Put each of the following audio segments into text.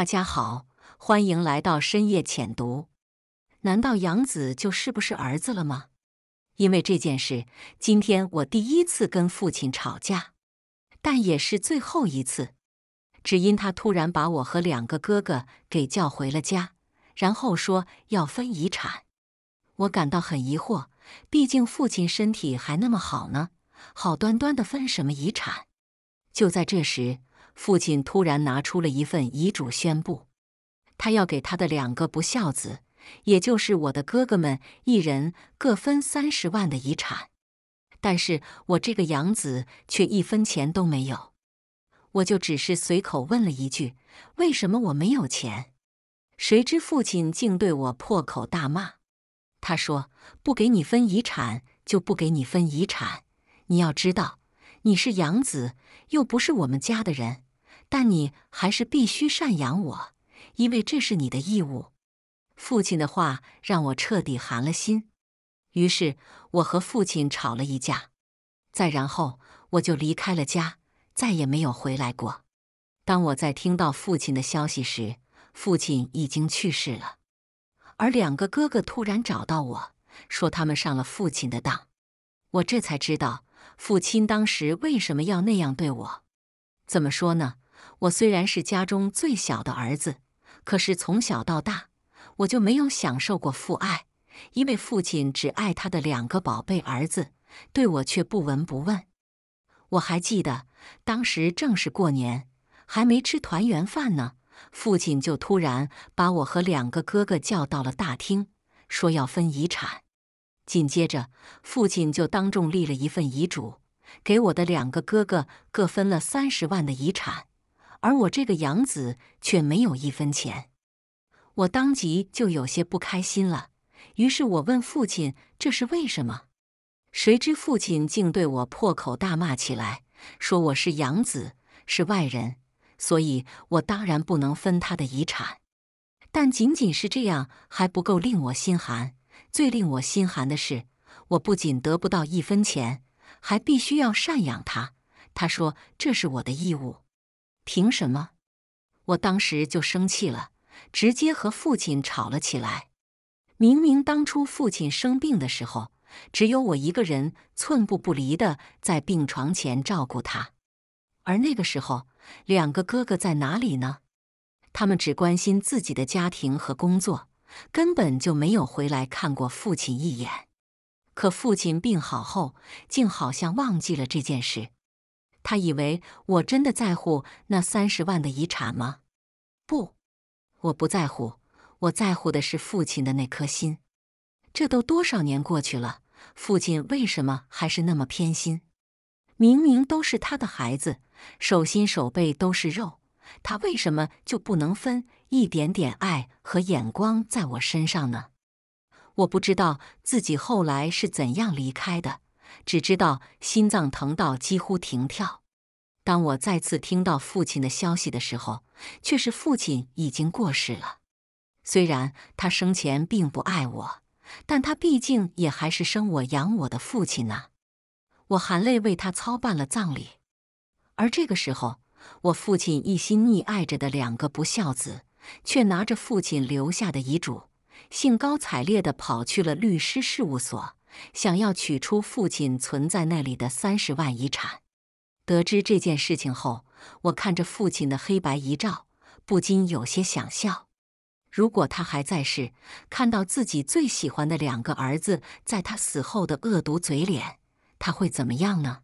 大家好，欢迎来到深夜浅读。难道杨子就是不是儿子了吗？因为这件事，今天我第一次跟父亲吵架，但也是最后一次。只因他突然把我和两个哥哥给叫回了家，然后说要分遗产。我感到很疑惑，毕竟父亲身体还那么好呢，好端端的分什么遗产？就在这时。父亲突然拿出了一份遗嘱，宣布他要给他的两个不孝子，也就是我的哥哥们，一人各分三十万的遗产。但是我这个养子却一分钱都没有。我就只是随口问了一句：“为什么我没有钱？”谁知父亲竟对我破口大骂。他说：“不给你分遗产，就不给你分遗产！你要知道。”你是养子，又不是我们家的人，但你还是必须赡养我，因为这是你的义务。父亲的话让我彻底寒了心，于是我和父亲吵了一架，再然后我就离开了家，再也没有回来过。当我在听到父亲的消息时，父亲已经去世了，而两个哥哥突然找到我说他们上了父亲的当，我这才知道。父亲当时为什么要那样对我？怎么说呢？我虽然是家中最小的儿子，可是从小到大，我就没有享受过父爱，因为父亲只爱他的两个宝贝儿子，对我却不闻不问。我还记得，当时正是过年，还没吃团圆饭呢，父亲就突然把我和两个哥哥叫到了大厅，说要分遗产。紧接着，父亲就当众立了一份遗嘱，给我的两个哥哥各分了三十万的遗产，而我这个养子却没有一分钱。我当即就有些不开心了，于是我问父亲这是为什么？谁知父亲竟对我破口大骂起来，说我是养子，是外人，所以我当然不能分他的遗产。但仅仅是这样还不够令我心寒。最令我心寒的是，我不仅得不到一分钱，还必须要赡养他。他说这是我的义务，凭什么？我当时就生气了，直接和父亲吵了起来。明明当初父亲生病的时候，只有我一个人寸步不离的在病床前照顾他，而那个时候两个哥哥在哪里呢？他们只关心自己的家庭和工作。根本就没有回来看过父亲一眼，可父亲病好后，竟好像忘记了这件事。他以为我真的在乎那三十万的遗产吗？不，我不在乎。我在乎的是父亲的那颗心。这都多少年过去了，父亲为什么还是那么偏心？明明都是他的孩子，手心手背都是肉。他为什么就不能分一点点爱和眼光在我身上呢？我不知道自己后来是怎样离开的，只知道心脏疼到几乎停跳。当我再次听到父亲的消息的时候，却是父亲已经过世了。虽然他生前并不爱我，但他毕竟也还是生我养我的父亲呢。我含泪为他操办了葬礼，而这个时候。我父亲一心溺爱着的两个不孝子，却拿着父亲留下的遗嘱，兴高采烈地跑去了律师事务所，想要取出父亲存在那里的三十万遗产。得知这件事情后，我看着父亲的黑白遗照，不禁有些想笑。如果他还在世，看到自己最喜欢的两个儿子在他死后的恶毒嘴脸，他会怎么样呢？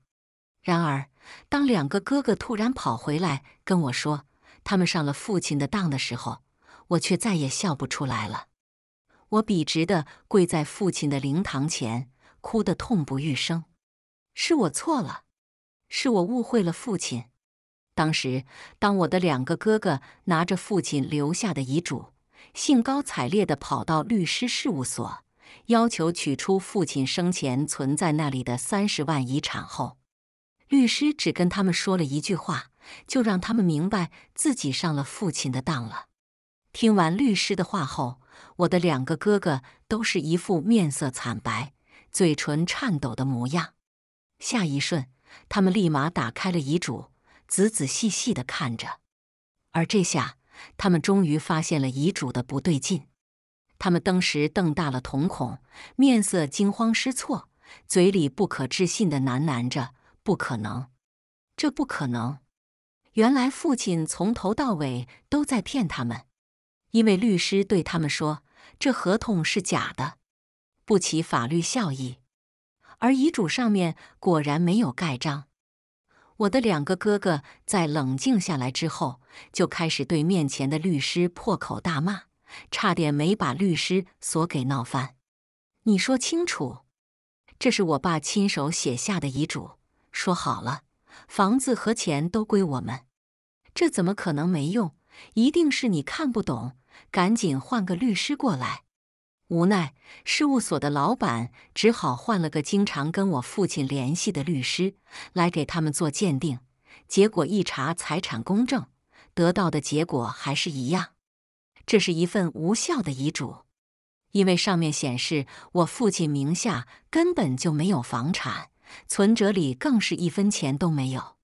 然而。当两个哥哥突然跑回来跟我说他们上了父亲的当的时候，我却再也笑不出来了。我笔直的跪在父亲的灵堂前，哭得痛不欲生。是我错了，是我误会了父亲。当时，当我的两个哥哥拿着父亲留下的遗嘱，兴高采烈的跑到律师事务所，要求取出父亲生前存在那里的三十万遗产后。律师只跟他们说了一句话，就让他们明白自己上了父亲的当了。听完律师的话后，我的两个哥哥都是一副面色惨白、嘴唇颤抖的模样。下一瞬，他们立马打开了遗嘱，仔仔细细的看着。而这下，他们终于发现了遗嘱的不对劲，他们当时瞪大了瞳孔，面色惊慌失措，嘴里不可置信的喃喃着。不可能，这不可能！原来父亲从头到尾都在骗他们，因为律师对他们说这合同是假的，不起法律效益。而遗嘱上面果然没有盖章。我的两个哥哥在冷静下来之后，就开始对面前的律师破口大骂，差点没把律师所给闹翻。你说清楚，这是我爸亲手写下的遗嘱。说好了，房子和钱都归我们，这怎么可能没用？一定是你看不懂，赶紧换个律师过来。无奈事务所的老板只好换了个经常跟我父亲联系的律师来给他们做鉴定。结果一查财产公证，得到的结果还是一样，这是一份无效的遗嘱，因为上面显示我父亲名下根本就没有房产。存折里更是一分钱都没有，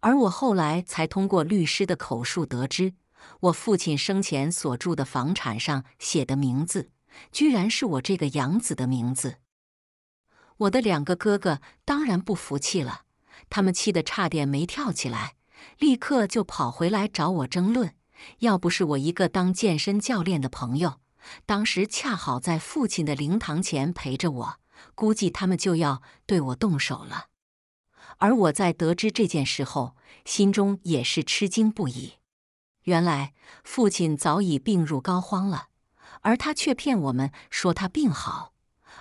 而我后来才通过律师的口述得知，我父亲生前所住的房产上写的名字，居然是我这个养子的名字。我的两个哥哥当然不服气了，他们气得差点没跳起来，立刻就跑回来找我争论。要不是我一个当健身教练的朋友，当时恰好在父亲的灵堂前陪着我。估计他们就要对我动手了，而我在得知这件事后，心中也是吃惊不已。原来父亲早已病入膏肓了，而他却骗我们说他病好。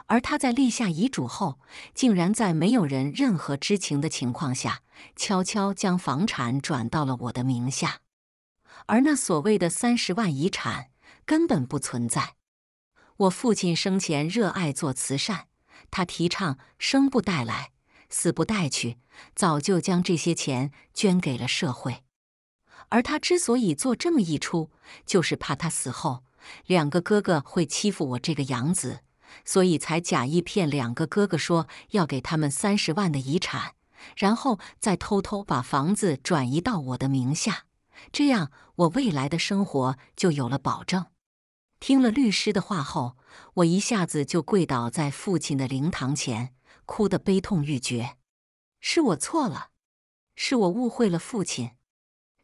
而他在立下遗嘱后，竟然在没有人任何知情的情况下，悄悄将房产转到了我的名下。而那所谓的三十万遗产根本不存在。我父亲生前热爱做慈善。他提倡生不带来，死不带去，早就将这些钱捐给了社会。而他之所以做这么一出，就是怕他死后两个哥哥会欺负我这个养子，所以才假意骗两个哥哥说要给他们三十万的遗产，然后再偷偷把房子转移到我的名下，这样我未来的生活就有了保证。听了律师的话后，我一下子就跪倒在父亲的灵堂前，哭得悲痛欲绝。是我错了，是我误会了父亲。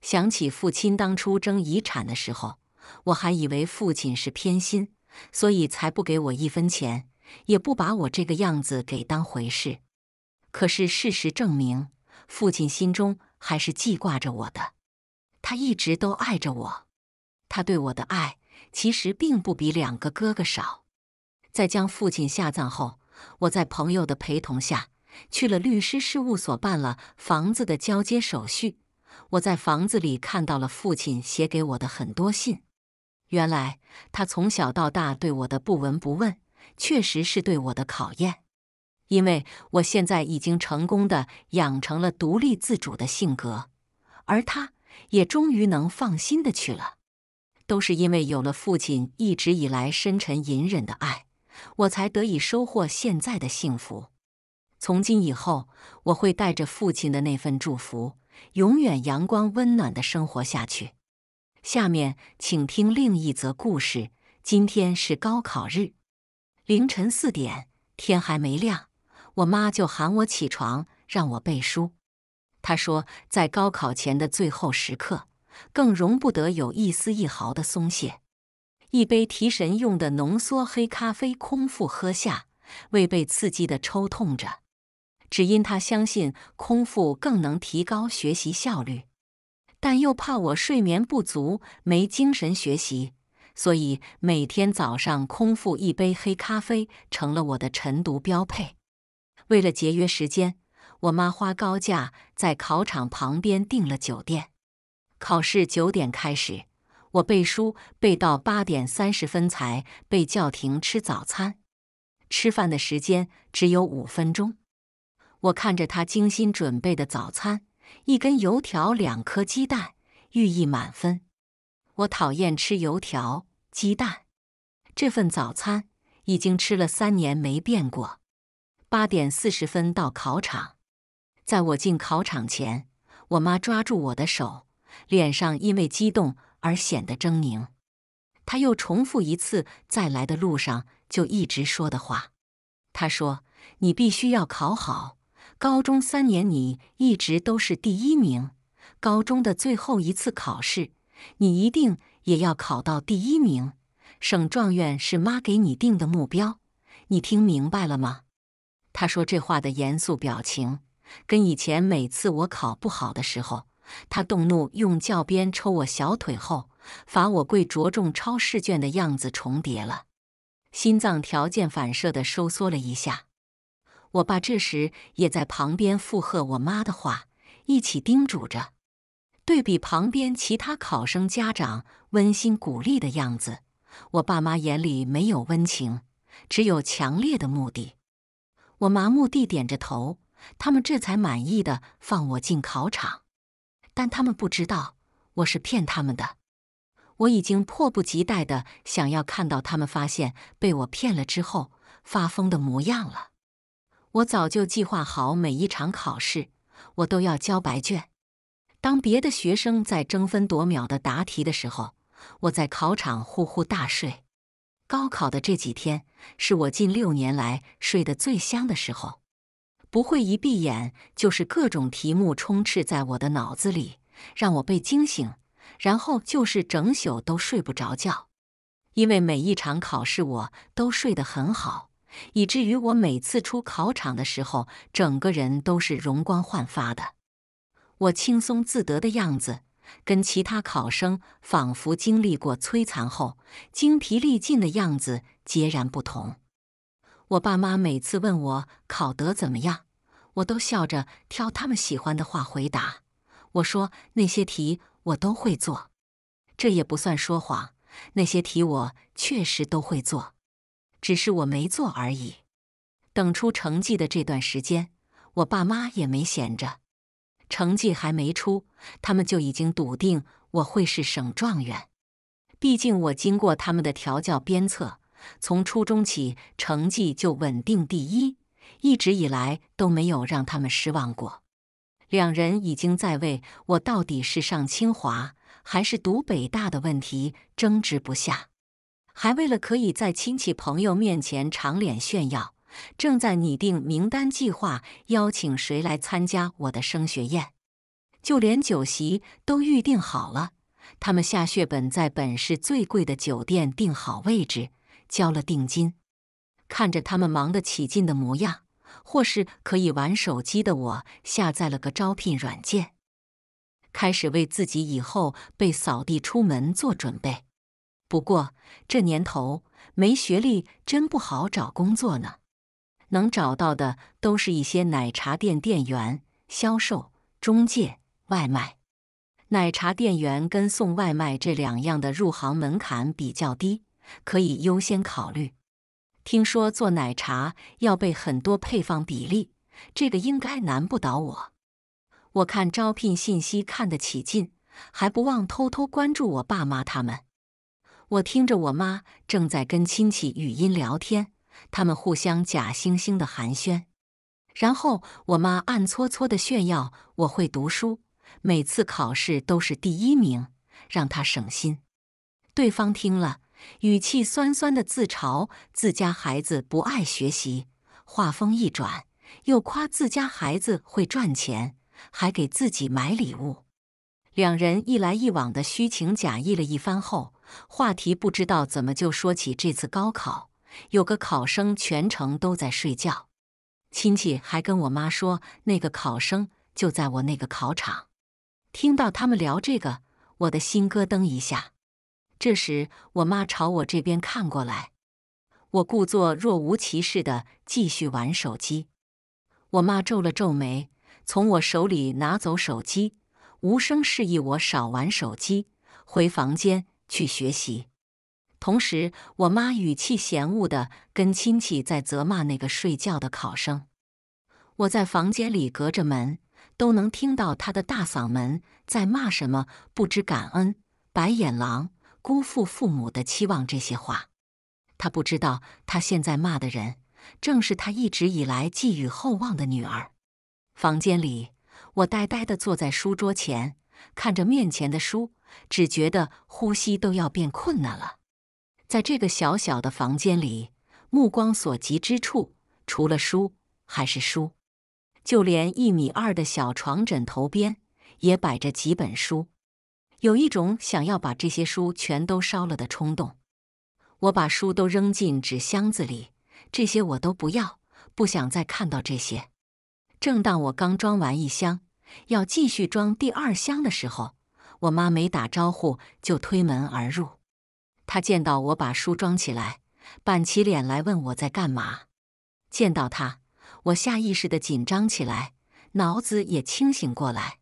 想起父亲当初争遗产的时候，我还以为父亲是偏心，所以才不给我一分钱，也不把我这个样子给当回事。可是事实证明，父亲心中还是记挂着我的，他一直都爱着我，他对我的爱。其实并不比两个哥哥少。在将父亲下葬后，我在朋友的陪同下去了律师事务所，办了房子的交接手续。我在房子里看到了父亲写给我的很多信。原来他从小到大对我的不闻不问，确实是对我的考验。因为我现在已经成功的养成了独立自主的性格，而他也终于能放心的去了。都是因为有了父亲一直以来深沉隐忍的爱，我才得以收获现在的幸福。从今以后，我会带着父亲的那份祝福，永远阳光温暖的生活下去。下面，请听另一则故事。今天是高考日，凌晨四点，天还没亮，我妈就喊我起床，让我背书。她说，在高考前的最后时刻。更容不得有一丝一毫的松懈。一杯提神用的浓缩黑咖啡，空腹喝下，胃被刺激的抽痛着。只因他相信空腹更能提高学习效率，但又怕我睡眠不足没精神学习，所以每天早上空腹一杯黑咖啡成了我的晨读标配。为了节约时间，我妈花高价在考场旁边订了酒店。考试九点开始，我背书背到八点三十分才被叫停吃早餐。吃饭的时间只有五分钟。我看着他精心准备的早餐：一根油条，两颗鸡蛋，寓意满分。我讨厌吃油条、鸡蛋。这份早餐已经吃了三年没变过。八点四十分到考场，在我进考场前，我妈抓住我的手。脸上因为激动而显得狰狞，他又重复一次在来的路上就一直说的话：“他说，你必须要考好。高中三年你一直都是第一名，高中的最后一次考试，你一定也要考到第一名。省状元是妈给你定的目标，你听明白了吗？”他说这话的严肃表情，跟以前每次我考不好的时候。他动怒，用教鞭抽我小腿后，罚我跪着重抄试卷的样子重叠了，心脏条件反射的收缩了一下。我爸这时也在旁边附和我妈的话，一起叮嘱着。对比旁边其他考生家长温馨鼓励的样子，我爸妈眼里没有温情，只有强烈的目的。我麻木地点着头，他们这才满意的放我进考场。但他们不知道我是骗他们的。我已经迫不及待的想要看到他们发现被我骗了之后发疯的模样了。我早就计划好每一场考试，我都要交白卷。当别的学生在争分夺秒的答题的时候，我在考场呼呼大睡。高考的这几天是我近六年来睡得最香的时候。不会一闭眼就是各种题目充斥在我的脑子里，让我被惊醒，然后就是整宿都睡不着觉。因为每一场考试我都睡得很好，以至于我每次出考场的时候，整个人都是容光焕发的。我轻松自得的样子，跟其他考生仿佛经历过摧残后精疲力尽的样子截然不同。我爸妈每次问我考得怎么样。我都笑着挑他们喜欢的话回答。我说那些题我都会做，这也不算说谎。那些题我确实都会做，只是我没做而已。等出成绩的这段时间，我爸妈也没闲着。成绩还没出，他们就已经笃定我会是省状元。毕竟我经过他们的调教鞭策，从初中起成绩就稳定第一。一直以来都没有让他们失望过。两人已经在为我到底是上清华还是读北大的问题争执不下，还为了可以在亲戚朋友面前长脸炫耀，正在拟定名单计划邀请谁来参加我的升学宴，就连酒席都预定好了。他们下血本在本市最贵的酒店订好位置，交了定金。看着他们忙得起劲的模样。或是可以玩手机的我，下载了个招聘软件，开始为自己以后被扫地出门做准备。不过这年头没学历真不好找工作呢，能找到的都是一些奶茶店店员、销售、中介、外卖。奶茶店员跟送外卖这两样的入行门槛比较低，可以优先考虑。听说做奶茶要备很多配方比例，这个应该难不倒我。我看招聘信息看得起劲，还不忘偷偷关注我爸妈他们。我听着我妈正在跟亲戚语音聊天，他们互相假惺惺的寒暄，然后我妈暗搓搓的炫耀我会读书，每次考试都是第一名，让他省心。对方听了。语气酸酸的自嘲自家孩子不爱学习，话锋一转又夸自家孩子会赚钱，还给自己买礼物。两人一来一往的虚情假意了一番后，话题不知道怎么就说起这次高考，有个考生全程都在睡觉。亲戚还跟我妈说那个考生就在我那个考场。听到他们聊这个，我的心咯噔一下。这时，我妈朝我这边看过来，我故作若无其事的继续玩手机。我妈皱了皱眉，从我手里拿走手机，无声示意我少玩手机，回房间去学习。同时，我妈语气嫌恶的跟亲戚在责骂那个睡觉的考生。我在房间里隔着门都能听到她的大嗓门在骂什么，不知感恩，白眼狼。辜负父母的期望，这些话，他不知道。他现在骂的人，正是他一直以来寄予厚望的女儿。房间里，我呆呆的坐在书桌前，看着面前的书，只觉得呼吸都要变困难了。在这个小小的房间里，目光所及之处，除了书还是书，就连一米二的小床枕头边，也摆着几本书。有一种想要把这些书全都烧了的冲动，我把书都扔进纸箱子里，这些我都不要，不想再看到这些。正当我刚装完一箱，要继续装第二箱的时候，我妈没打招呼就推门而入。她见到我把书装起来，板起脸来问我在干嘛。见到她，我下意识的紧张起来，脑子也清醒过来。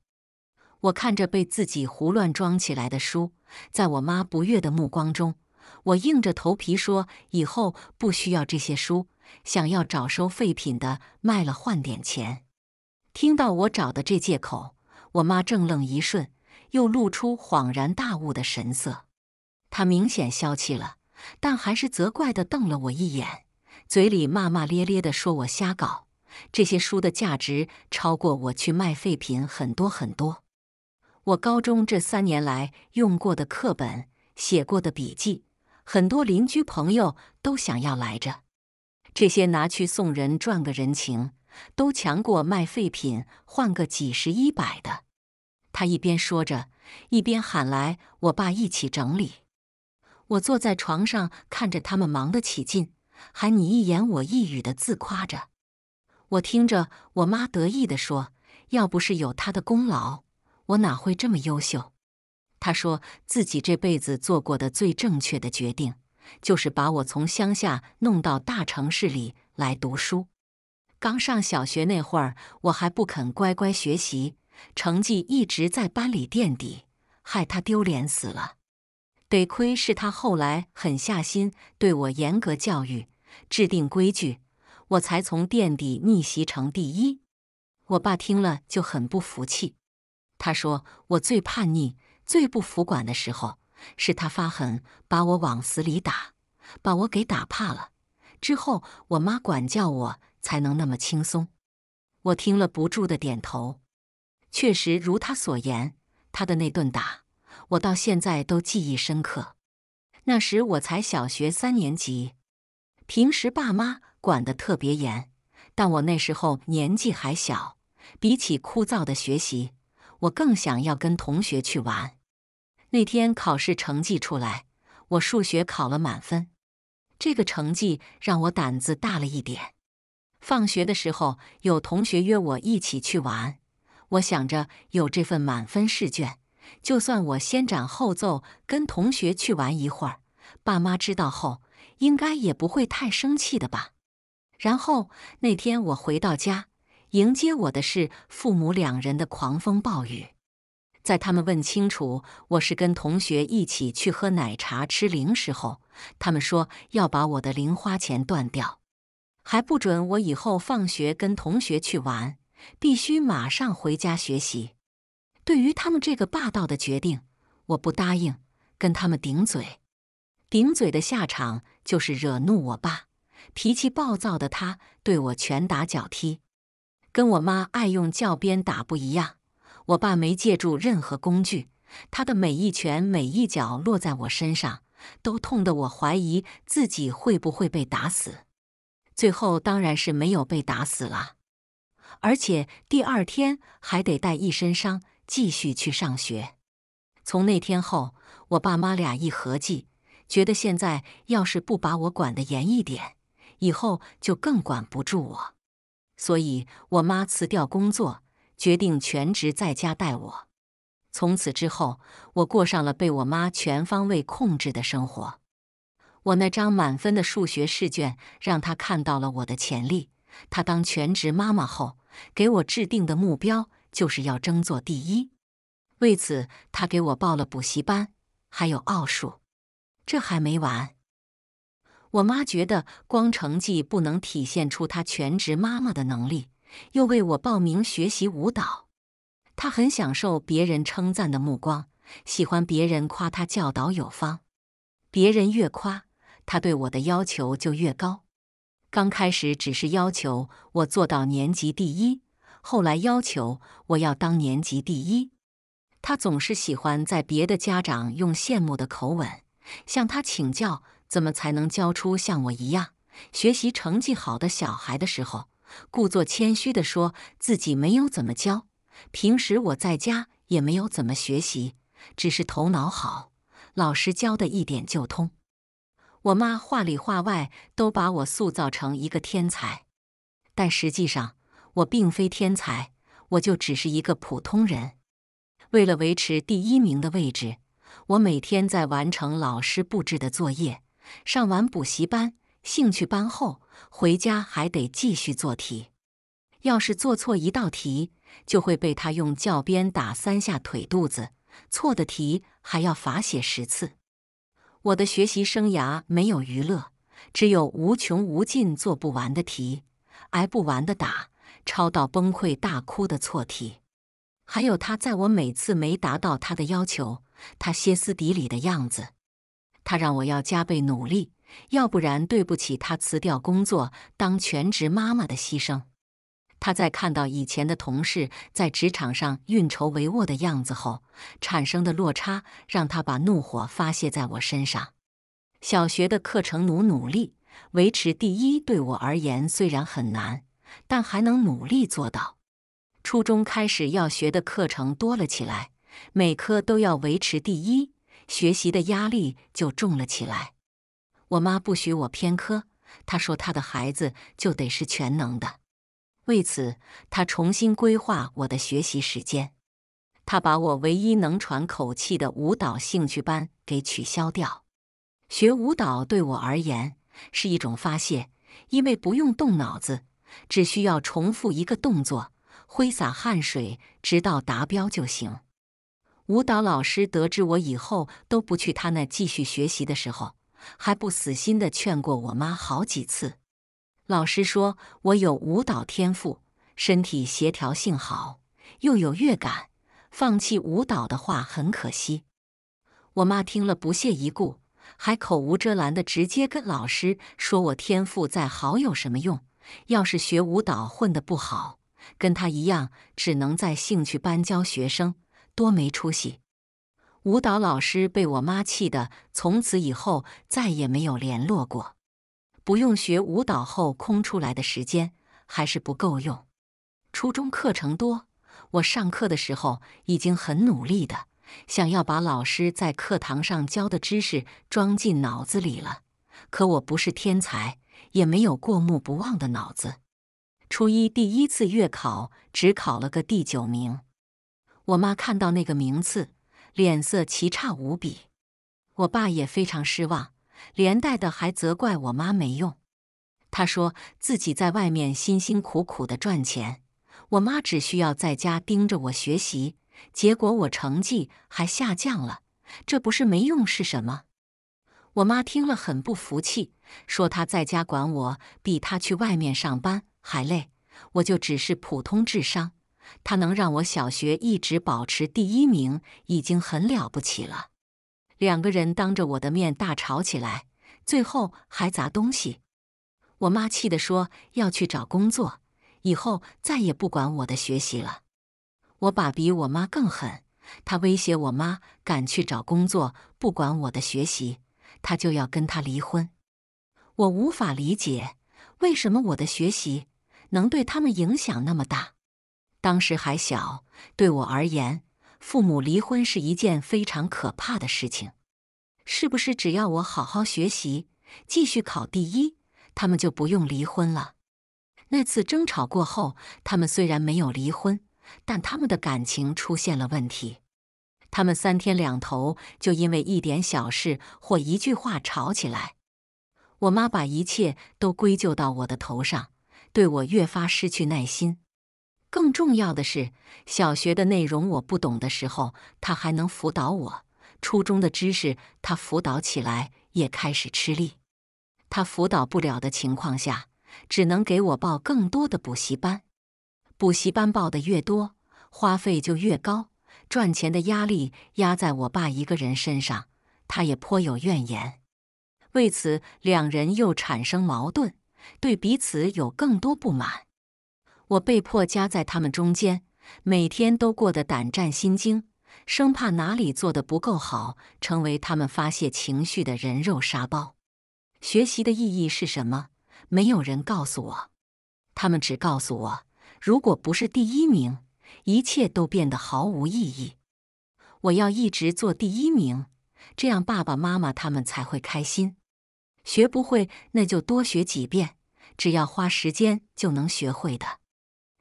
我看着被自己胡乱装起来的书，在我妈不悦的目光中，我硬着头皮说：“以后不需要这些书，想要找收废品的卖了换点钱。”听到我找的这借口，我妈怔愣一瞬，又露出恍然大悟的神色。她明显消气了，但还是责怪地瞪了我一眼，嘴里骂骂咧咧地说：“我瞎搞，这些书的价值超过我去卖废品很多很多。”我高中这三年来用过的课本、写过的笔记，很多邻居朋友都想要来着。这些拿去送人赚个人情，都强过卖废品换个几十一百的。他一边说着，一边喊来我爸一起整理。我坐在床上看着他们忙得起劲，还你一言我一语的自夸着。我听着我妈得意地说：“要不是有他的功劳。”我哪会这么优秀？他说自己这辈子做过的最正确的决定，就是把我从乡下弄到大城市里来读书。刚上小学那会儿，我还不肯乖乖学习，成绩一直在班里垫底，害他丢脸死了。得亏是他后来狠下心对我严格教育，制定规矩，我才从垫底逆袭成第一。我爸听了就很不服气。他说：“我最叛逆、最不服管的时候，是他发狠把我往死里打，把我给打怕了。之后我妈管教我，才能那么轻松。”我听了不住的点头。确实如他所言，他的那顿打，我到现在都记忆深刻。那时我才小学三年级，平时爸妈管得特别严，但我那时候年纪还小，比起枯燥的学习。我更想要跟同学去玩。那天考试成绩出来，我数学考了满分，这个成绩让我胆子大了一点。放学的时候，有同学约我一起去玩。我想着有这份满分试卷，就算我先斩后奏跟同学去玩一会儿，爸妈知道后应该也不会太生气的吧。然后那天我回到家。迎接我的是父母两人的狂风暴雨。在他们问清楚我是跟同学一起去喝奶茶、吃零食后，他们说要把我的零花钱断掉，还不准我以后放学跟同学去玩，必须马上回家学习。对于他们这个霸道的决定，我不答应，跟他们顶嘴。顶嘴的下场就是惹怒我爸，脾气暴躁的他对我拳打脚踢。跟我妈爱用教鞭打不一样，我爸没借助任何工具，他的每一拳每一脚落在我身上，都痛得我怀疑自己会不会被打死。最后当然是没有被打死了，而且第二天还得带一身伤继续去上学。从那天后，我爸妈俩一合计，觉得现在要是不把我管得严一点，以后就更管不住我。所以，我妈辞掉工作，决定全职在家带我。从此之后，我过上了被我妈全方位控制的生活。我那张满分的数学试卷让她看到了我的潜力。她当全职妈妈后，给我制定的目标就是要争做第一。为此，她给我报了补习班，还有奥数。这还没完。我妈觉得光成绩不能体现出她全职妈妈的能力，又为我报名学习舞蹈。她很享受别人称赞的目光，喜欢别人夸她教导有方。别人越夸，她对我的要求就越高。刚开始只是要求我做到年级第一，后来要求我要当年级第一。她总是喜欢在别的家长用羡慕的口吻向他请教。怎么才能教出像我一样学习成绩好的小孩的时候，故作谦虚地说自己没有怎么教，平时我在家也没有怎么学习，只是头脑好，老师教的一点就通。我妈话里话外都把我塑造成一个天才，但实际上我并非天才，我就只是一个普通人。为了维持第一名的位置，我每天在完成老师布置的作业。上完补习班、兴趣班后，回家还得继续做题。要是做错一道题，就会被他用教鞭打三下腿肚子，错的题还要罚写十次。我的学习生涯没有娱乐，只有无穷无尽做不完的题，挨不完的打，抄到崩溃大哭的错题，还有他在我每次没达到他的要求，他歇斯底里的样子。他让我要加倍努力，要不然对不起他辞掉工作当全职妈妈的牺牲。他在看到以前的同事在职场上运筹帷幄的样子后，产生的落差让他把怒火发泄在我身上。小学的课程努努力维持第一，对我而言虽然很难，但还能努力做到。初中开始要学的课程多了起来，每科都要维持第一。学习的压力就重了起来。我妈不许我偏科，她说她的孩子就得是全能的。为此，她重新规划我的学习时间。她把我唯一能喘口气的舞蹈兴趣班给取消掉。学舞蹈对我而言是一种发泄，因为不用动脑子，只需要重复一个动作，挥洒汗水，直到达标就行。舞蹈老师得知我以后都不去他那继续学习的时候，还不死心地劝过我妈好几次。老师说我有舞蹈天赋，身体协调性好，又有乐感，放弃舞蹈的话很可惜。我妈听了不屑一顾，还口无遮拦地直接跟老师说我天赋再好有什么用？要是学舞蹈混得不好，跟他一样，只能在兴趣班教学生。多没出息！舞蹈老师被我妈气的，从此以后再也没有联络过。不用学舞蹈后空出来的时间还是不够用。初中课程多，我上课的时候已经很努力的想要把老师在课堂上教的知识装进脑子里了，可我不是天才，也没有过目不忘的脑子。初一第一次月考只考了个第九名。我妈看到那个名次，脸色奇差无比。我爸也非常失望，连带的还责怪我妈没用。他说自己在外面辛辛苦苦的赚钱，我妈只需要在家盯着我学习，结果我成绩还下降了，这不是没用是什么？我妈听了很不服气，说她在家管我比她去外面上班还累，我就只是普通智商。他能让我小学一直保持第一名，已经很了不起了。两个人当着我的面大吵起来，最后还砸东西。我妈气得说要去找工作，以后再也不管我的学习了。我爸比我妈更狠，他威胁我妈，敢去找工作不管我的学习，他就要跟他离婚。我无法理解，为什么我的学习能对他们影响那么大。当时还小，对我而言，父母离婚是一件非常可怕的事情。是不是只要我好好学习，继续考第一，他们就不用离婚了？那次争吵过后，他们虽然没有离婚，但他们的感情出现了问题。他们三天两头就因为一点小事或一句话吵起来。我妈把一切都归咎到我的头上，对我越发失去耐心。更重要的是，小学的内容我不懂的时候，他还能辅导我；初中的知识，他辅导起来也开始吃力。他辅导不了的情况下，只能给我报更多的补习班。补习班报的越多，花费就越高，赚钱的压力压在我爸一个人身上，他也颇有怨言。为此，两人又产生矛盾，对彼此有更多不满。我被迫夹在他们中间，每天都过得胆战心惊，生怕哪里做的不够好，成为他们发泄情绪的人肉沙包。学习的意义是什么？没有人告诉我，他们只告诉我，如果不是第一名，一切都变得毫无意义。我要一直做第一名，这样爸爸妈妈他们才会开心。学不会，那就多学几遍，只要花时间就能学会的。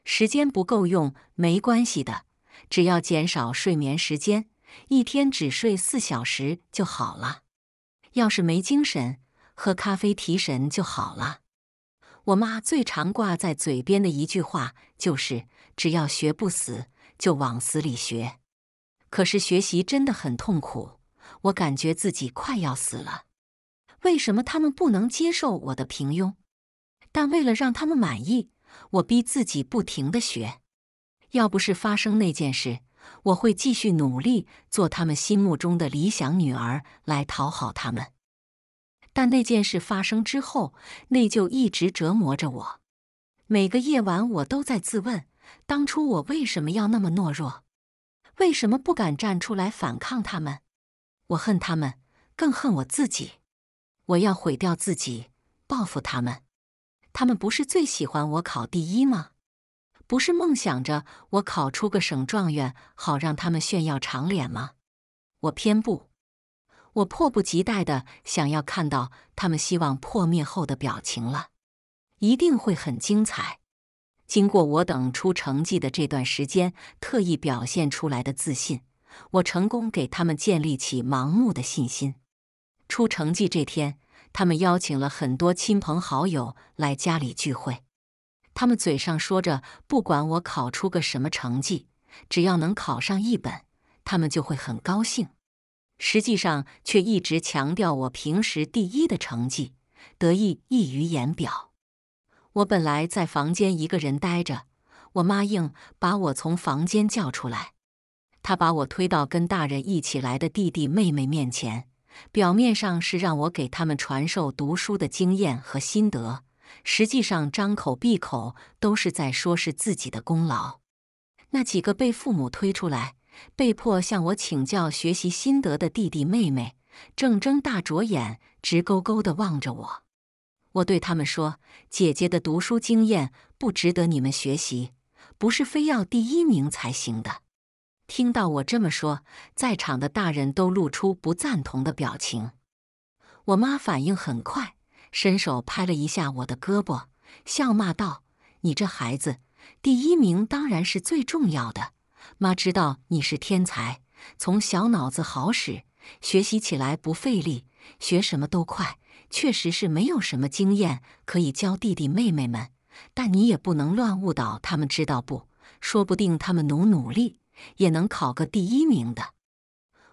时间不够用没关系的，只要减少睡眠时间，一天只睡四小时就好了。要是没精神，喝咖啡提神就好了。我妈最常挂在嘴边的一句话就是：“只要学不死，就往死里学。”可是学习真的很痛苦，我感觉自己快要死了。为什么他们不能接受我的平庸？但为了让他们满意。我逼自己不停的学，要不是发生那件事，我会继续努力做他们心目中的理想女儿来讨好他们。但那件事发生之后，内疚一直折磨着我。每个夜晚，我都在自问：当初我为什么要那么懦弱？为什么不敢站出来反抗他们？我恨他们，更恨我自己。我要毁掉自己，报复他们。他们不是最喜欢我考第一吗？不是梦想着我考出个省状元，好让他们炫耀长脸吗？我偏不！我迫不及待的想要看到他们希望破灭后的表情了，一定会很精彩。经过我等出成绩的这段时间，特意表现出来的自信，我成功给他们建立起盲目的信心。出成绩这天。他们邀请了很多亲朋好友来家里聚会。他们嘴上说着不管我考出个什么成绩，只要能考上一本，他们就会很高兴。实际上却一直强调我平时第一的成绩，得意溢于言表。我本来在房间一个人待着，我妈硬把我从房间叫出来，她把我推到跟大人一起来的弟弟妹妹面前。表面上是让我给他们传授读书的经验和心得，实际上张口闭口都是在说是自己的功劳。那几个被父母推出来、被迫向我请教学习心得的弟弟妹妹，正睁大着眼，直勾勾地望着我。我对他们说：“姐姐的读书经验不值得你们学习，不是非要第一名才行的。”听到我这么说，在场的大人都露出不赞同的表情。我妈反应很快，伸手拍了一下我的胳膊，笑骂道：“你这孩子，第一名当然是最重要的。妈知道你是天才，从小脑子好使，学习起来不费力，学什么都快。确实是没有什么经验可以教弟弟妹妹们，但你也不能乱误导他们，知道不？说不定他们努努力。”也能考个第一名的。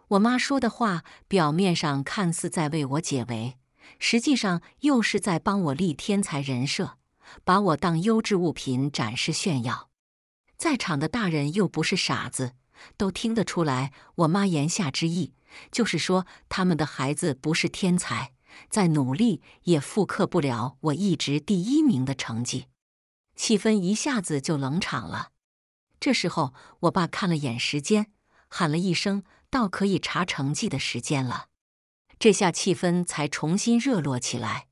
我妈说的话，表面上看似在为我解围，实际上又是在帮我立天才人设，把我当优质物品展示炫耀。在场的大人又不是傻子，都听得出来我妈言下之意，就是说他们的孩子不是天才，再努力也复刻不了我一直第一名的成绩。气氛一下子就冷场了。这时候，我爸看了眼时间，喊了一声：“到可以查成绩的时间了。”这下气氛才重新热络起来。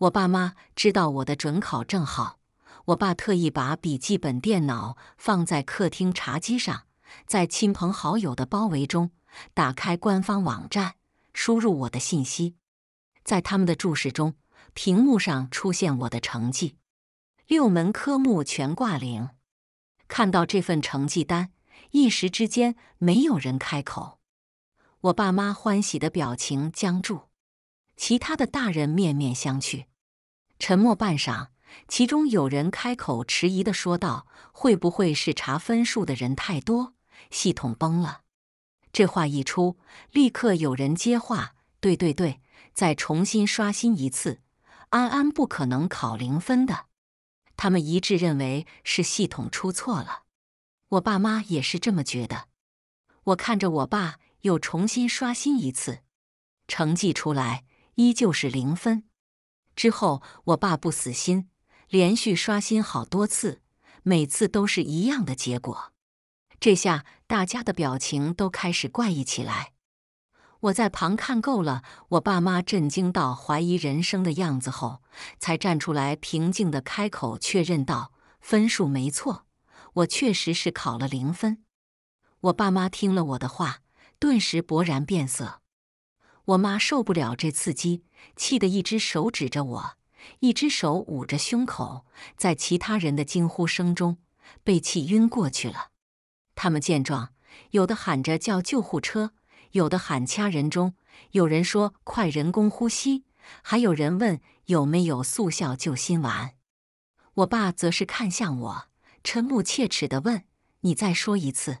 我爸妈知道我的准考证号，我爸特意把笔记本电脑放在客厅茶几上，在亲朋好友的包围中，打开官方网站，输入我的信息，在他们的注视中，屏幕上出现我的成绩：六门科目全挂零。看到这份成绩单，一时之间没有人开口。我爸妈欢喜的表情僵住，其他的大人面面相觑，沉默半晌。其中有人开口迟疑的说道：“会不会是查分数的人太多，系统崩了？”这话一出，立刻有人接话：“对对对，再重新刷新一次，安安不可能考零分的。”他们一致认为是系统出错了，我爸妈也是这么觉得。我看着我爸又重新刷新一次，成绩出来依旧是零分。之后我爸不死心，连续刷新好多次，每次都是一样的结果。这下大家的表情都开始怪异起来。我在旁看够了我爸妈震惊到怀疑人生的样子后，才站出来平静地开口确认道：“分数没错，我确实是考了零分。”我爸妈听了我的话，顿时勃然变色。我妈受不了这刺激，气得一只手指着我，一只手捂着胸口，在其他人的惊呼声中被气晕过去了。他们见状，有的喊着叫救护车。有的喊掐人中，有人说快人工呼吸，还有人问有没有速效救心丸。我爸则是看向我，瞠目切齿的问：“你再说一次。”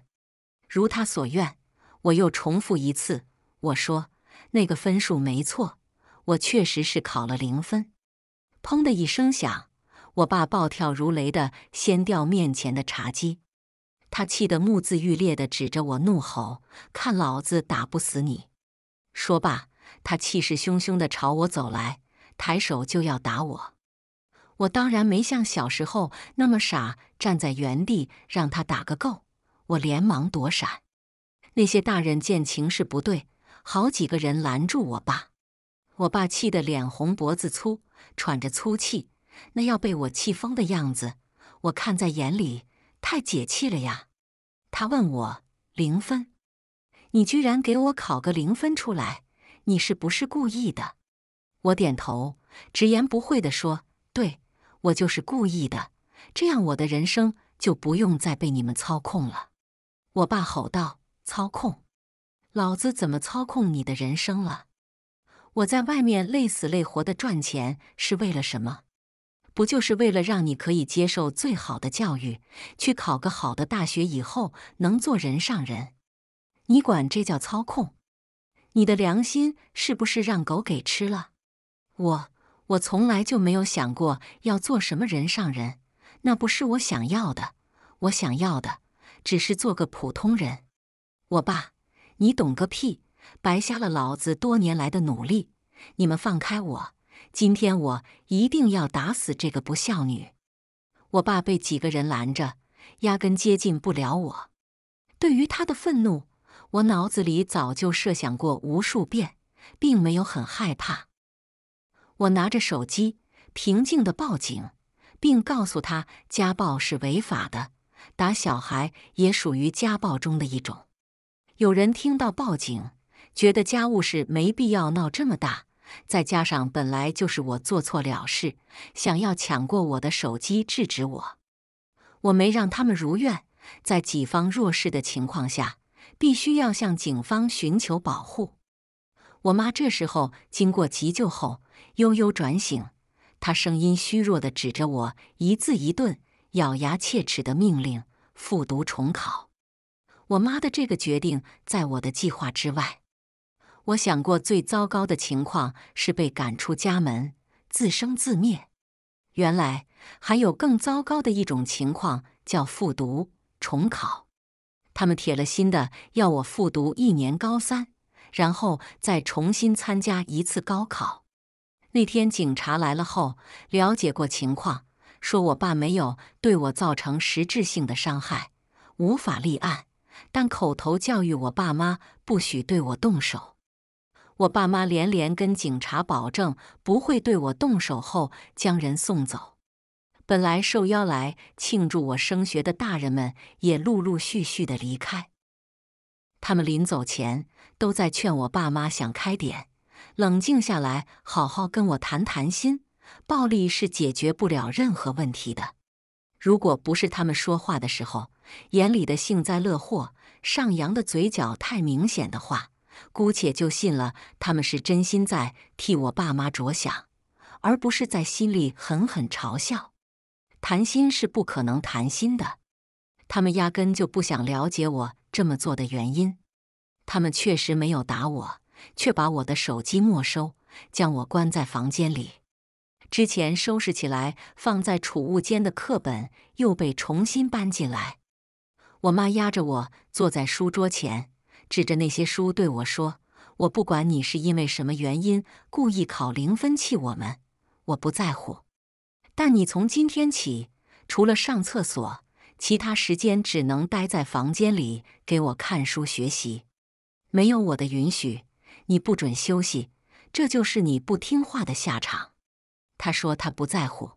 如他所愿，我又重复一次。我说：“那个分数没错，我确实是考了零分。”砰的一声响，我爸暴跳如雷的掀掉面前的茶几。他气得目眦欲裂的指着我怒吼：“看老子打不死你！”说罢，他气势汹汹的朝我走来，抬手就要打我。我当然没像小时候那么傻，站在原地让他打个够。我连忙躲闪。那些大人见情势不对，好几个人拦住我爸。我爸气得脸红脖子粗，喘着粗气，那要被我气疯的样子，我看在眼里。太解气了呀！他问我零分，你居然给我考个零分出来，你是不是故意的？我点头，直言不讳地说：“对我就是故意的，这样我的人生就不用再被你们操控了。”我爸吼道：“操控，老子怎么操控你的人生了？我在外面累死累活的赚钱是为了什么？”不就是为了让你可以接受最好的教育，去考个好的大学，以后能做人上人？你管这叫操控？你的良心是不是让狗给吃了？我我从来就没有想过要做什么人上人，那不是我想要的。我想要的只是做个普通人。我爸，你懂个屁！白瞎了老子多年来的努力。你们放开我！今天我一定要打死这个不孝女！我爸被几个人拦着，压根接近不了我。对于他的愤怒，我脑子里早就设想过无数遍，并没有很害怕。我拿着手机，平静的报警，并告诉他家暴是违法的，打小孩也属于家暴中的一种。有人听到报警，觉得家务事没必要闹这么大。再加上本来就是我做错了事，想要抢过我的手机制止我，我没让他们如愿。在己方弱势的情况下，必须要向警方寻求保护。我妈这时候经过急救后悠悠转醒，她声音虚弱地指着我，一字一顿，咬牙切齿的命令复读重考。我妈的这个决定在我的计划之外。我想过最糟糕的情况是被赶出家门，自生自灭。原来还有更糟糕的一种情况，叫复读、重考。他们铁了心的要我复读一年高三，然后再重新参加一次高考。那天警察来了后，了解过情况，说我爸没有对我造成实质性的伤害，无法立案，但口头教育我爸妈不许对我动手。我爸妈连连跟警察保证不会对我动手后，将人送走。本来受邀来庆祝我升学的大人们也陆陆续续的离开。他们临走前都在劝我爸妈想开点，冷静下来，好好跟我谈谈心。暴力是解决不了任何问题的。如果不是他们说话的时候眼里的幸灾乐祸、上扬的嘴角太明显的话。姑且就信了，他们是真心在替我爸妈着想，而不是在心里狠狠嘲笑。谈心是不可能谈心的，他们压根就不想了解我这么做的原因。他们确实没有打我，却把我的手机没收，将我关在房间里。之前收拾起来放在储物间的课本又被重新搬进来。我妈压着我坐在书桌前。指着那些书对我说：“我不管你是因为什么原因故意考零分气我们，我不在乎。但你从今天起，除了上厕所，其他时间只能待在房间里给我看书学习。没有我的允许，你不准休息。这就是你不听话的下场。”他说他不在乎，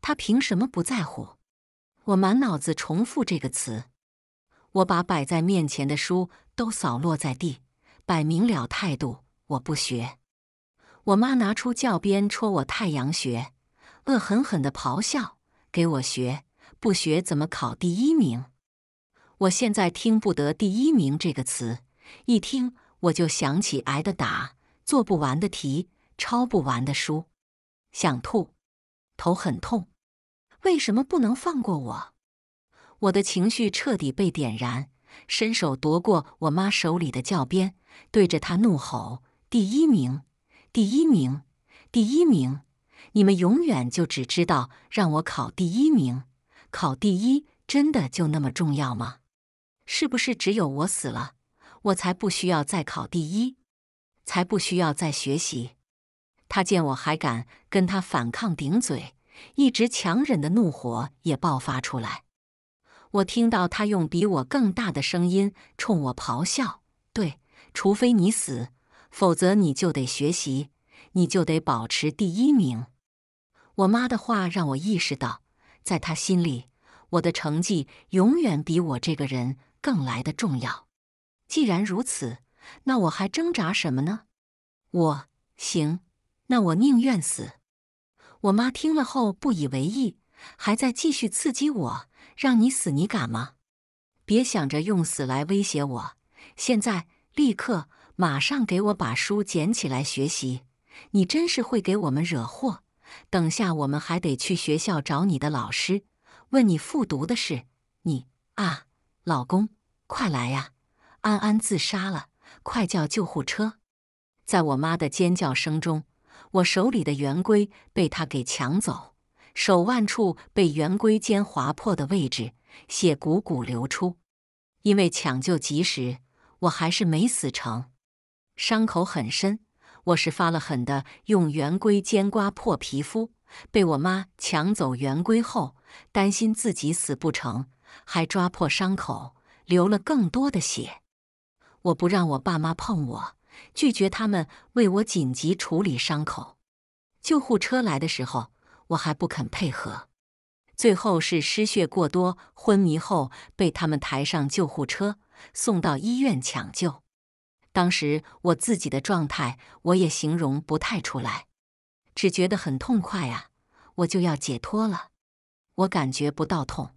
他凭什么不在乎？我满脑子重复这个词，我把摆在面前的书。都扫落在地，摆明了态度，我不学。我妈拿出教鞭戳我太阳穴，恶狠狠的咆哮：“给我学，不学怎么考第一名？”我现在听不得“第一名”这个词，一听我就想起挨的打、做不完的题、抄不完的书，想吐，头很痛。为什么不能放过我？我的情绪彻底被点燃。伸手夺过我妈手里的教鞭，对着她怒吼：“第一名，第一名，第一名！你们永远就只知道让我考第一名，考第一，真的就那么重要吗？是不是只有我死了，我才不需要再考第一，才不需要再学习？”他见我还敢跟他反抗顶嘴，一直强忍的怒火也爆发出来。我听到他用比我更大的声音冲我咆哮：“对，除非你死，否则你就得学习，你就得保持第一名。”我妈的话让我意识到，在她心里，我的成绩永远比我这个人更来的重要。既然如此，那我还挣扎什么呢？我行，那我宁愿死。我妈听了后不以为意，还在继续刺激我。让你死，你敢吗？别想着用死来威胁我！现在，立刻，马上给我把书捡起来学习！你真是会给我们惹祸！等下我们还得去学校找你的老师，问你复读的事。你啊，老公，快来呀！安安自杀了，快叫救护车！在我妈的尖叫声中，我手里的圆规被她给抢走。手腕处被圆规尖划破的位置，血汩汩流出。因为抢救及时，我还是没死成。伤口很深，我是发了狠的用圆规尖刮破皮肤。被我妈抢走圆规后，担心自己死不成，还抓破伤口，流了更多的血。我不让我爸妈碰我，拒绝他们为我紧急处理伤口。救护车来的时候。我还不肯配合，最后是失血过多昏迷后，被他们抬上救护车送到医院抢救。当时我自己的状态，我也形容不太出来，只觉得很痛快啊，我就要解脱了。我感觉不到痛，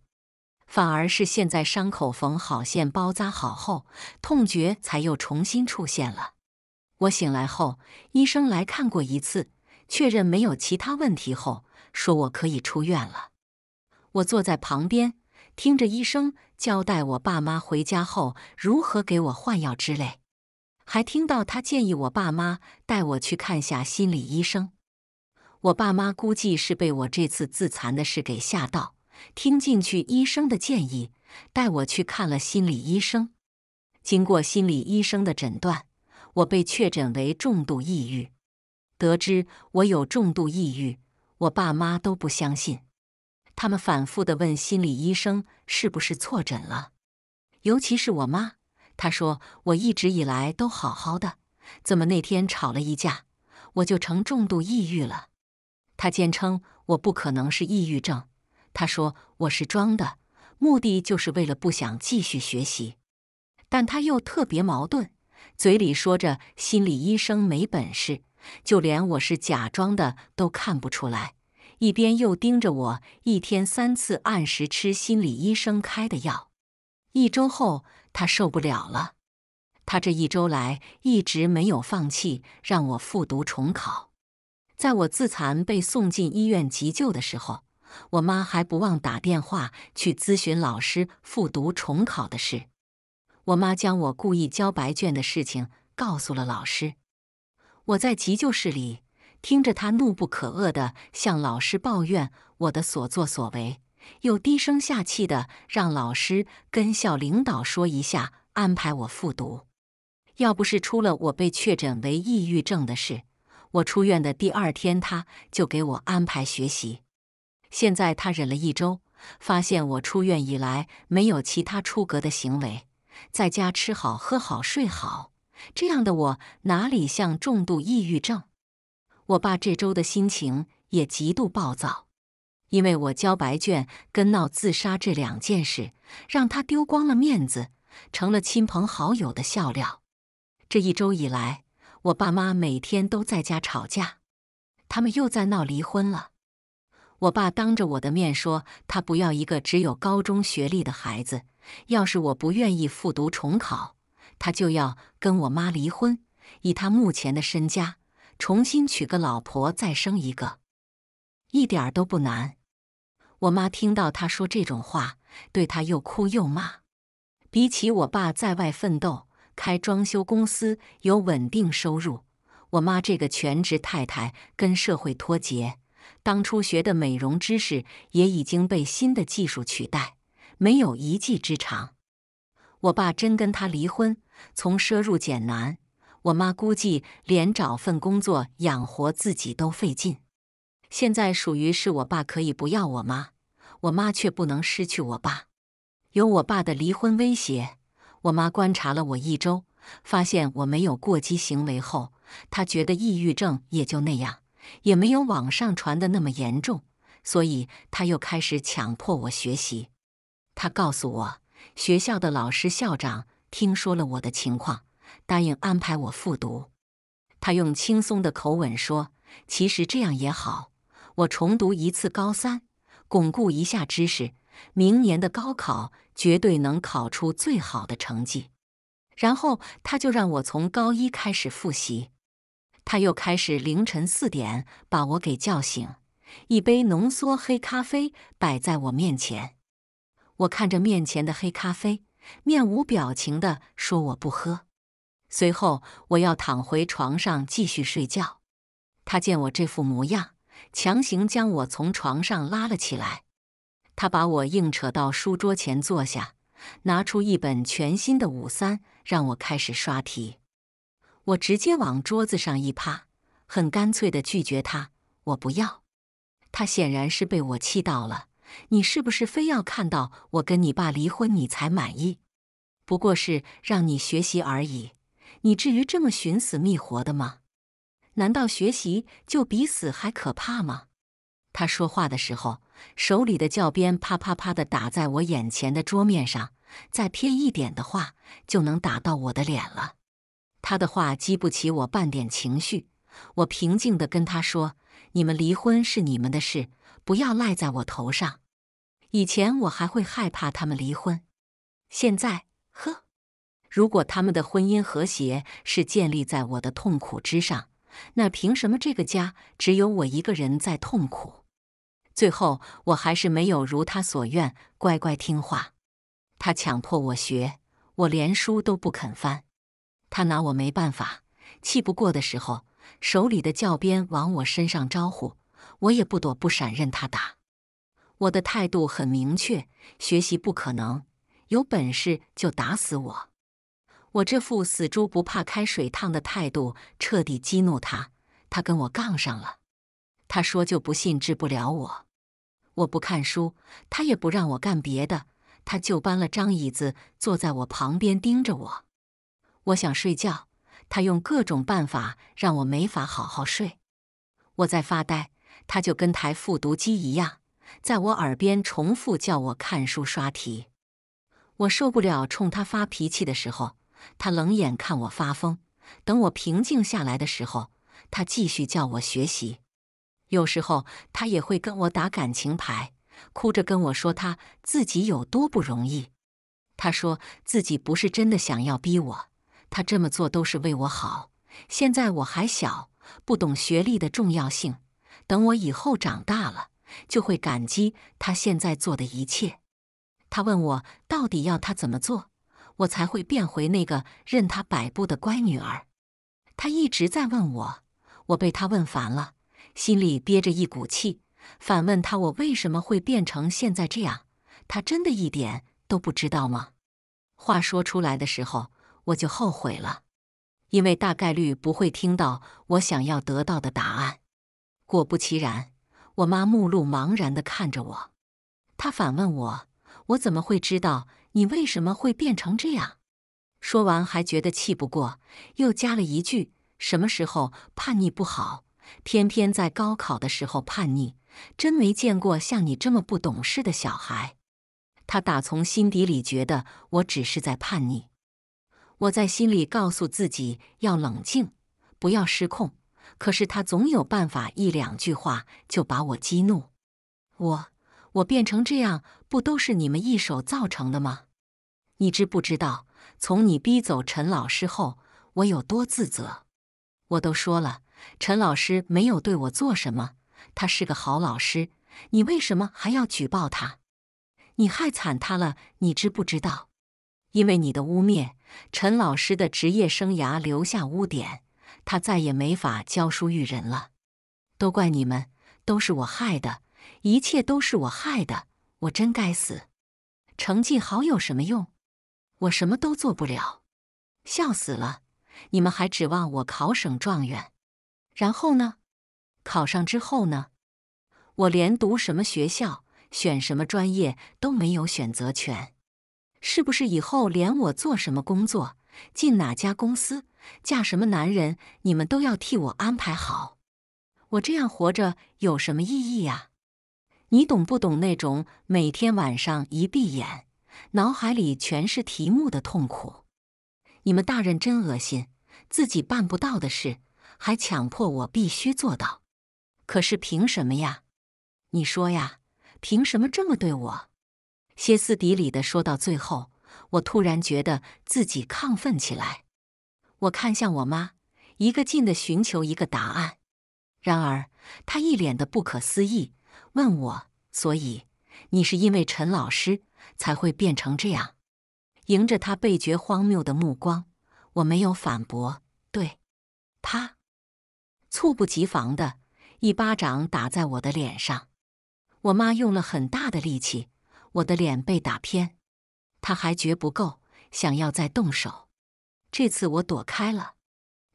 反而是现在伤口缝好线、包扎好后，痛觉才又重新出现了。我醒来后，医生来看过一次，确认没有其他问题后。说我可以出院了。我坐在旁边，听着医生交代我爸妈回家后如何给我换药之类，还听到他建议我爸妈带我去看下心理医生。我爸妈估计是被我这次自残的事给吓到，听进去医生的建议，带我去看了心理医生。经过心理医生的诊断，我被确诊为重度抑郁。得知我有重度抑郁。我爸妈都不相信，他们反复的问心理医生是不是错诊了。尤其是我妈，她说我一直以来都好好的，怎么那天吵了一架，我就成重度抑郁了？她坚称我不可能是抑郁症，她说我是装的，目的就是为了不想继续学习。但她又特别矛盾，嘴里说着心理医生没本事。就连我是假装的都看不出来，一边又盯着我，一天三次按时吃心理医生开的药。一周后，他受不了了。他这一周来一直没有放弃让我复读重考。在我自残被送进医院急救的时候，我妈还不忘打电话去咨询老师复读重考的事。我妈将我故意交白卷的事情告诉了老师。我在急救室里，听着他怒不可遏地向老师抱怨我的所作所为，又低声下气地让老师跟校领导说一下，安排我复读。要不是出了我被确诊为抑郁症的事，我出院的第二天他就给我安排学习。现在他忍了一周，发现我出院以来没有其他出格的行为，在家吃好喝好睡好。这样的我哪里像重度抑郁症？我爸这周的心情也极度暴躁，因为我交白卷跟闹自杀这两件事，让他丢光了面子，成了亲朋好友的笑料。这一周以来，我爸妈每天都在家吵架，他们又在闹离婚了。我爸当着我的面说，他不要一个只有高中学历的孩子，要是我不愿意复读重考。他就要跟我妈离婚，以他目前的身家，重新娶个老婆再生一个，一点儿都不难。我妈听到他说这种话，对他又哭又骂。比起我爸在外奋斗、开装修公司有稳定收入，我妈这个全职太太跟社会脱节，当初学的美容知识也已经被新的技术取代，没有一技之长。我爸真跟他离婚，从奢入俭难，我妈估计连找份工作养活自己都费劲。现在属于是我爸可以不要我妈，我妈却不能失去我爸。有我爸的离婚威胁，我妈观察了我一周，发现我没有过激行为后，她觉得抑郁症也就那样，也没有网上传的那么严重，所以她又开始强迫我学习。她告诉我。学校的老师、校长听说了我的情况，答应安排我复读。他用轻松的口吻说：“其实这样也好，我重读一次高三，巩固一下知识，明年的高考绝对能考出最好的成绩。”然后他就让我从高一开始复习。他又开始凌晨四点把我给叫醒，一杯浓缩黑咖啡摆在我面前。我看着面前的黑咖啡，面无表情地说：“我不喝。”随后，我要躺回床上继续睡觉。他见我这副模样，强行将我从床上拉了起来。他把我硬扯到书桌前坐下，拿出一本全新的五三，让我开始刷题。我直接往桌子上一趴，很干脆地拒绝他：“我不要。”他显然是被我气到了。你是不是非要看到我跟你爸离婚你才满意？不过是让你学习而已，你至于这么寻死觅活的吗？难道学习就比死还可怕吗？他说话的时候，手里的教鞭啪啪啪的打在我眼前的桌面上，再偏一点的话就能打到我的脸了。他的话激不起我半点情绪，我平静的跟他说：“你们离婚是你们的事。”不要赖在我头上。以前我还会害怕他们离婚，现在呵，如果他们的婚姻和谐是建立在我的痛苦之上，那凭什么这个家只有我一个人在痛苦？最后我还是没有如他所愿，乖乖听话。他强迫我学，我连书都不肯翻。他拿我没办法，气不过的时候，手里的教鞭往我身上招呼。我也不躲不闪，任他打。我的态度很明确：学习不可能，有本事就打死我！我这副死猪不怕开水烫的态度，彻底激怒他。他跟我杠上了。他说：“就不信治不了我！”我不看书，他也不让我干别的，他就搬了张椅子坐在我旁边盯着我。我想睡觉，他用各种办法让我没法好好睡。我在发呆。他就跟台复读机一样，在我耳边重复叫我看书刷题。我受不了，冲他发脾气的时候，他冷眼看我发疯；等我平静下来的时候，他继续叫我学习。有时候他也会跟我打感情牌，哭着跟我说他自己有多不容易。他说自己不是真的想要逼我，他这么做都是为我好。现在我还小，不懂学历的重要性。等我以后长大了，就会感激他现在做的一切。他问我到底要他怎么做，我才会变回那个任他摆布的乖女儿。他一直在问我，我被他问烦了，心里憋着一股气，反问他我为什么会变成现在这样。他真的一点都不知道吗？话说出来的时候，我就后悔了，因为大概率不会听到我想要得到的答案。果不其然，我妈目露茫然地看着我，她反问我：“我怎么会知道你为什么会变成这样？”说完还觉得气不过，又加了一句：“什么时候叛逆不好，偏偏在高考的时候叛逆，真没见过像你这么不懂事的小孩。”她打从心底里觉得我只是在叛逆。我在心里告诉自己要冷静，不要失控。可是他总有办法，一两句话就把我激怒。我我变成这样，不都是你们一手造成的吗？你知不知道，从你逼走陈老师后，我有多自责？我都说了，陈老师没有对我做什么，他是个好老师。你为什么还要举报他？你害惨他了，你知不知道？因为你的污蔑，陈老师的职业生涯留下污点。他再也没法教书育人了，都怪你们，都是我害的，一切都是我害的，我真该死。成绩好有什么用？我什么都做不了，笑死了！你们还指望我考省状元？然后呢？考上之后呢？我连读什么学校、选什么专业都没有选择权，是不是？以后连我做什么工作、进哪家公司？嫁什么男人？你们都要替我安排好。我这样活着有什么意义呀？你懂不懂那种每天晚上一闭眼，脑海里全是题目的痛苦？你们大人真恶心！自己办不到的事，还强迫我必须做到。可是凭什么呀？你说呀，凭什么这么对我？歇斯底里的说到最后，我突然觉得自己亢奋起来。我看向我妈，一个劲的寻求一个答案。然而，她一脸的不可思议，问我：“所以你是因为陈老师才会变成这样？”迎着她被觉荒谬的目光，我没有反驳。对他，猝不及防的一巴掌打在我的脸上。我妈用了很大的力气，我的脸被打偏。她还觉不够，想要再动手。这次我躲开了，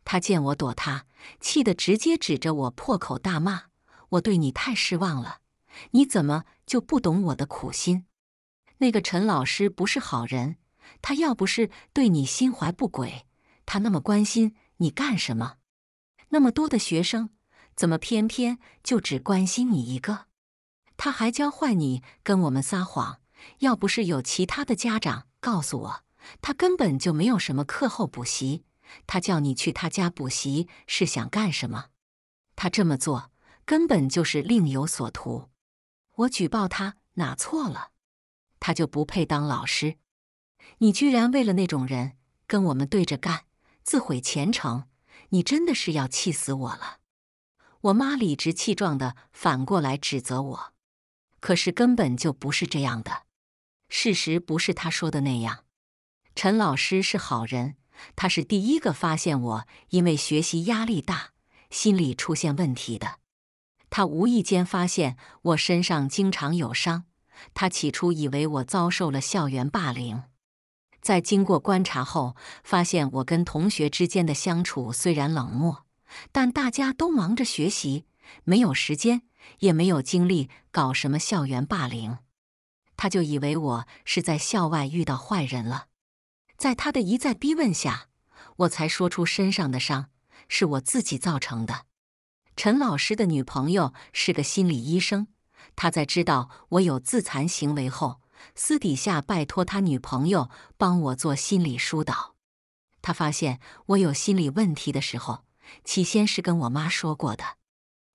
他见我躲他，气得直接指着我破口大骂：“我对你太失望了，你怎么就不懂我的苦心？”那个陈老师不是好人，他要不是对你心怀不轨，他那么关心你干什么？那么多的学生，怎么偏偏就只关心你一个？他还教坏你跟我们撒谎，要不是有其他的家长告诉我。他根本就没有什么课后补习，他叫你去他家补习是想干什么？他这么做根本就是另有所图。我举报他哪错了？他就不配当老师？你居然为了那种人跟我们对着干，自毁前程！你真的是要气死我了！我妈理直气壮地反过来指责我，可是根本就不是这样的，事实不是他说的那样。陈老师是好人，他是第一个发现我因为学习压力大，心理出现问题的。他无意间发现我身上经常有伤，他起初以为我遭受了校园霸凌。在经过观察后，发现我跟同学之间的相处虽然冷漠，但大家都忙着学习，没有时间，也没有精力搞什么校园霸凌。他就以为我是在校外遇到坏人了。在他的一再逼问下，我才说出身上的伤是我自己造成的。陈老师的女朋友是个心理医生，他在知道我有自残行为后，私底下拜托他女朋友帮我做心理疏导。他发现我有心理问题的时候，起先是跟我妈说过的，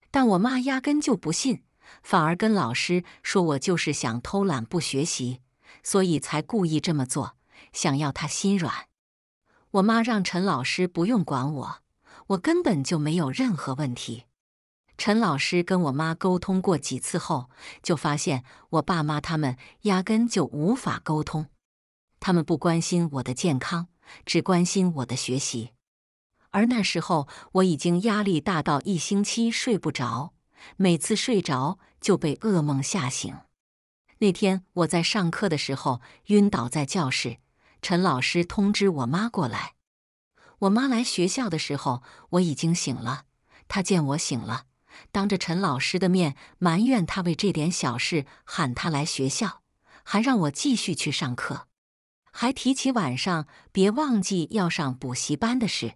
但我妈压根就不信，反而跟老师说我就是想偷懒不学习，所以才故意这么做。想要他心软，我妈让陈老师不用管我，我根本就没有任何问题。陈老师跟我妈沟通过几次后，就发现我爸妈他们压根就无法沟通，他们不关心我的健康，只关心我的学习。而那时候我已经压力大到一星期睡不着，每次睡着就被噩梦吓醒。那天我在上课的时候晕倒在教室。陈老师通知我妈过来。我妈来学校的时候，我已经醒了。她见我醒了，当着陈老师的面埋怨他为这点小事喊他来学校，还让我继续去上课，还提起晚上别忘记要上补习班的事。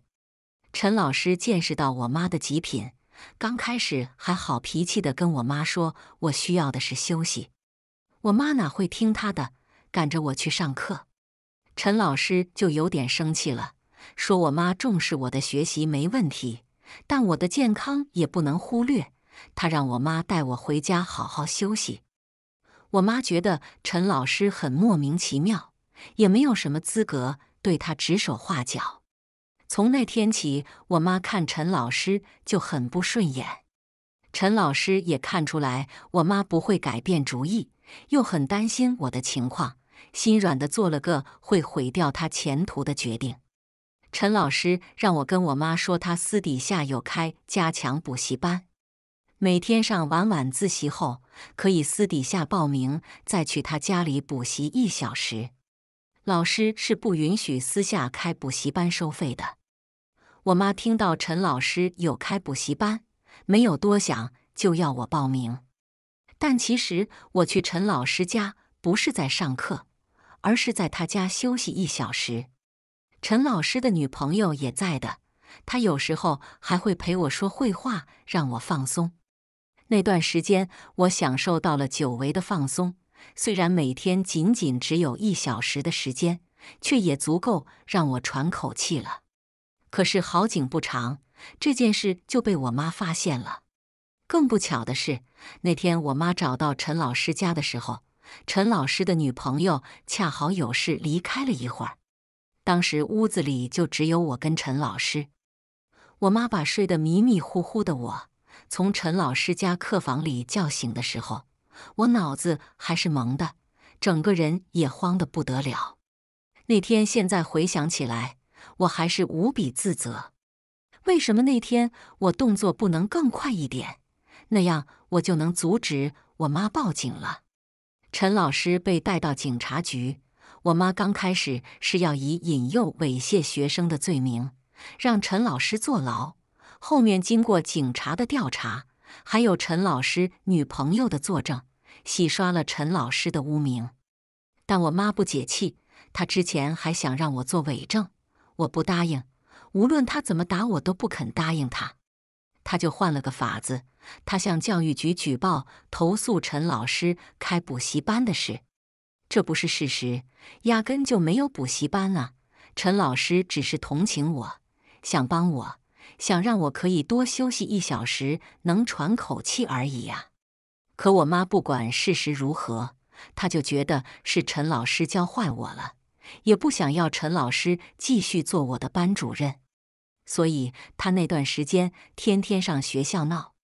陈老师见识到我妈的极品，刚开始还好脾气的跟我妈说：“我需要的是休息。”我妈哪会听他的，赶着我去上课。陈老师就有点生气了，说：“我妈重视我的学习没问题，但我的健康也不能忽略。”他让我妈带我回家好好休息。我妈觉得陈老师很莫名其妙，也没有什么资格对他指手画脚。从那天起，我妈看陈老师就很不顺眼。陈老师也看出来我妈不会改变主意，又很担心我的情况。心软的做了个会毁掉他前途的决定。陈老师让我跟我妈说，他私底下有开加强补习班，每天上完晚自习后可以私底下报名，再去他家里补习一小时。老师是不允许私下开补习班收费的。我妈听到陈老师有开补习班，没有多想就要我报名，但其实我去陈老师家不是在上课。而是在他家休息一小时，陈老师的女朋友也在的。她有时候还会陪我说会话，让我放松。那段时间，我享受到了久违的放松。虽然每天仅仅只有一小时的时间，却也足够让我喘口气了。可是好景不长，这件事就被我妈发现了。更不巧的是，那天我妈找到陈老师家的时候。陈老师的女朋友恰好有事离开了一会儿，当时屋子里就只有我跟陈老师。我妈把睡得迷迷糊糊的我从陈老师家客房里叫醒的时候，我脑子还是蒙的，整个人也慌得不得了。那天现在回想起来，我还是无比自责，为什么那天我动作不能更快一点？那样我就能阻止我妈报警了。陈老师被带到警察局，我妈刚开始是要以引诱猥亵学生的罪名，让陈老师坐牢。后面经过警察的调查，还有陈老师女朋友的作证，洗刷了陈老师的污名。但我妈不解气，她之前还想让我做伪证，我不答应。无论她怎么打我，都不肯答应她。她就换了个法子。他向教育局举报投诉陈老师开补习班的事，这不是事实，压根就没有补习班啊！陈老师只是同情我，想帮我，想让我可以多休息一小时，能喘口气而已呀。可我妈不管事实如何，她就觉得是陈老师教坏我了，也不想要陈老师继续做我的班主任，所以她那段时间天天上学校闹。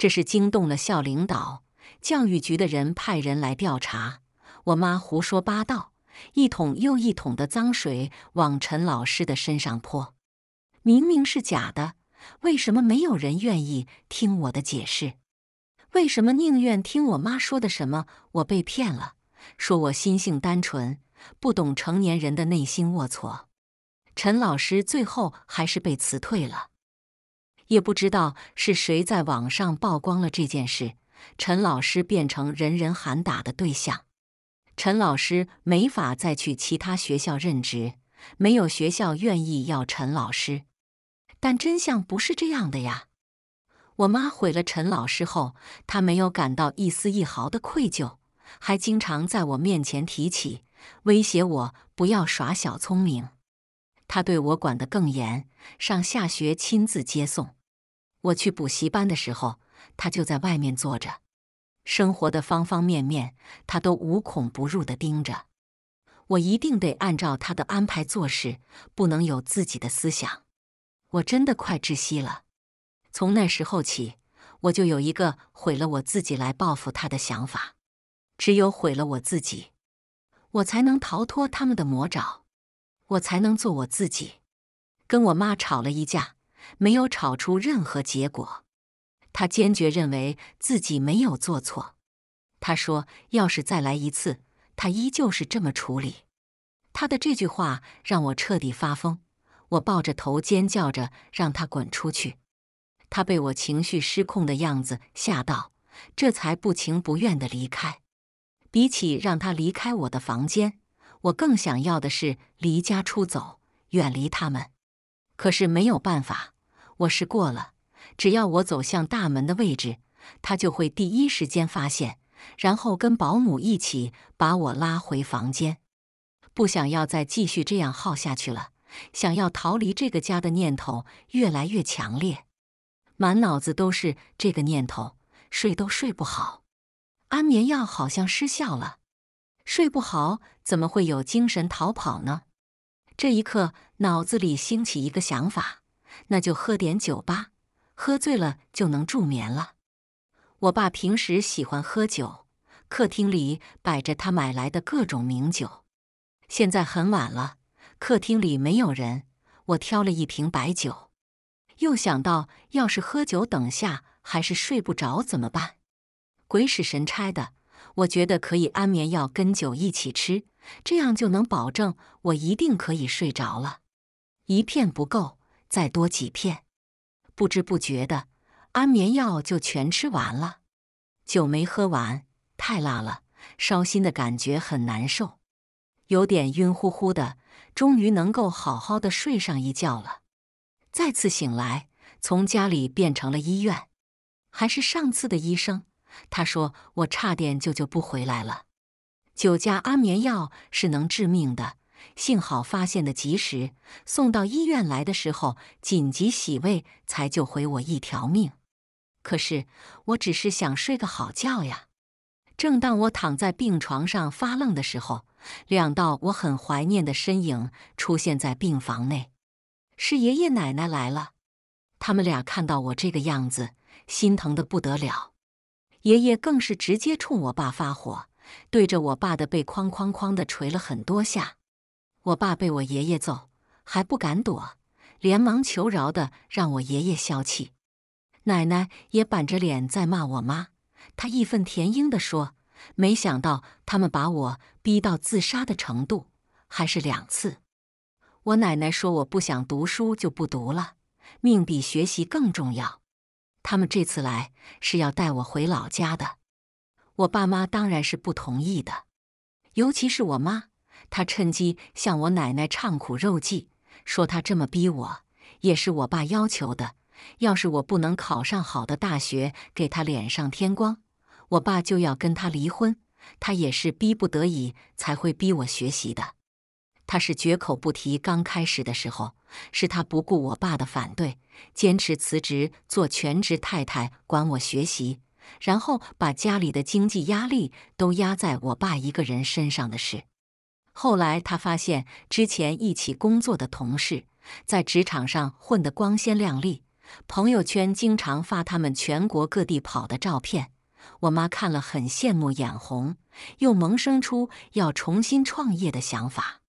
这是惊动了校领导，教育局的人派人来调查。我妈胡说八道，一桶又一桶的脏水往陈老师的身上泼。明明是假的，为什么没有人愿意听我的解释？为什么宁愿听我妈说的什么我被骗了，说我心性单纯，不懂成年人的内心龌龊？陈老师最后还是被辞退了。也不知道是谁在网上曝光了这件事，陈老师变成人人喊打的对象。陈老师没法再去其他学校任职，没有学校愿意要陈老师。但真相不是这样的呀！我妈毁了陈老师后，她没有感到一丝一毫的愧疚，还经常在我面前提起，威胁我不要耍小聪明。他对我管得更严，上下学亲自接送。我去补习班的时候，他就在外面坐着。生活的方方面面，他都无孔不入的盯着。我一定得按照他的安排做事，不能有自己的思想。我真的快窒息了。从那时候起，我就有一个毁了我自己来报复他的想法。只有毁了我自己，我才能逃脱他们的魔爪，我才能做我自己。跟我妈吵了一架。没有吵出任何结果，他坚决认为自己没有做错。他说：“要是再来一次，他依旧是这么处理。”他的这句话让我彻底发疯。我抱着头尖叫着让他滚出去。他被我情绪失控的样子吓到，这才不情不愿的离开。比起让他离开我的房间，我更想要的是离家出走，远离他们。可是没有办法，我试过了，只要我走向大门的位置，他就会第一时间发现，然后跟保姆一起把我拉回房间。不想要再继续这样耗下去了，想要逃离这个家的念头越来越强烈，满脑子都是这个念头，睡都睡不好，安眠药好像失效了，睡不好怎么会有精神逃跑呢？这一刻，脑子里兴起一个想法，那就喝点酒吧，喝醉了就能助眠了。我爸平时喜欢喝酒，客厅里摆着他买来的各种名酒。现在很晚了，客厅里没有人，我挑了一瓶白酒。又想到，要是喝酒，等下还是睡不着怎么办？鬼使神差的。我觉得可以安眠药跟酒一起吃，这样就能保证我一定可以睡着了。一片不够，再多几片。不知不觉的，安眠药就全吃完了，酒没喝完。太辣了，烧心的感觉很难受，有点晕乎乎的。终于能够好好的睡上一觉了。再次醒来，从家里变成了医院，还是上次的医生。他说：“我差点就就不回来了。酒加安眠药是能致命的，幸好发现的及时，送到医院来的时候紧急洗胃，才救回我一条命。可是我只是想睡个好觉呀。”正当我躺在病床上发愣的时候，两道我很怀念的身影出现在病房内，是爷爷奶奶来了。他们俩看到我这个样子，心疼的不得了。爷爷更是直接冲我爸发火，对着我爸的背哐哐哐的捶了很多下。我爸被我爷爷揍还不敢躲，连忙求饶的让我爷爷消气。奶奶也板着脸在骂我妈，她义愤填膺的说：“没想到他们把我逼到自杀的程度，还是两次。”我奶奶说：“我不想读书就不读了，命比学习更重要。”他们这次来是要带我回老家的，我爸妈当然是不同意的，尤其是我妈，她趁机向我奶奶唱苦肉计，说她这么逼我也是我爸要求的，要是我不能考上好的大学给她脸上添光，我爸就要跟她离婚，她也是逼不得已才会逼我学习的。他是绝口不提刚开始的时候，是他不顾我爸的反对，坚持辞职做全职太太，管我学习，然后把家里的经济压力都压在我爸一个人身上的事。后来他发现之前一起工作的同事在职场上混得光鲜亮丽，朋友圈经常发他们全国各地跑的照片，我妈看了很羡慕眼红，又萌生出要重新创业的想法。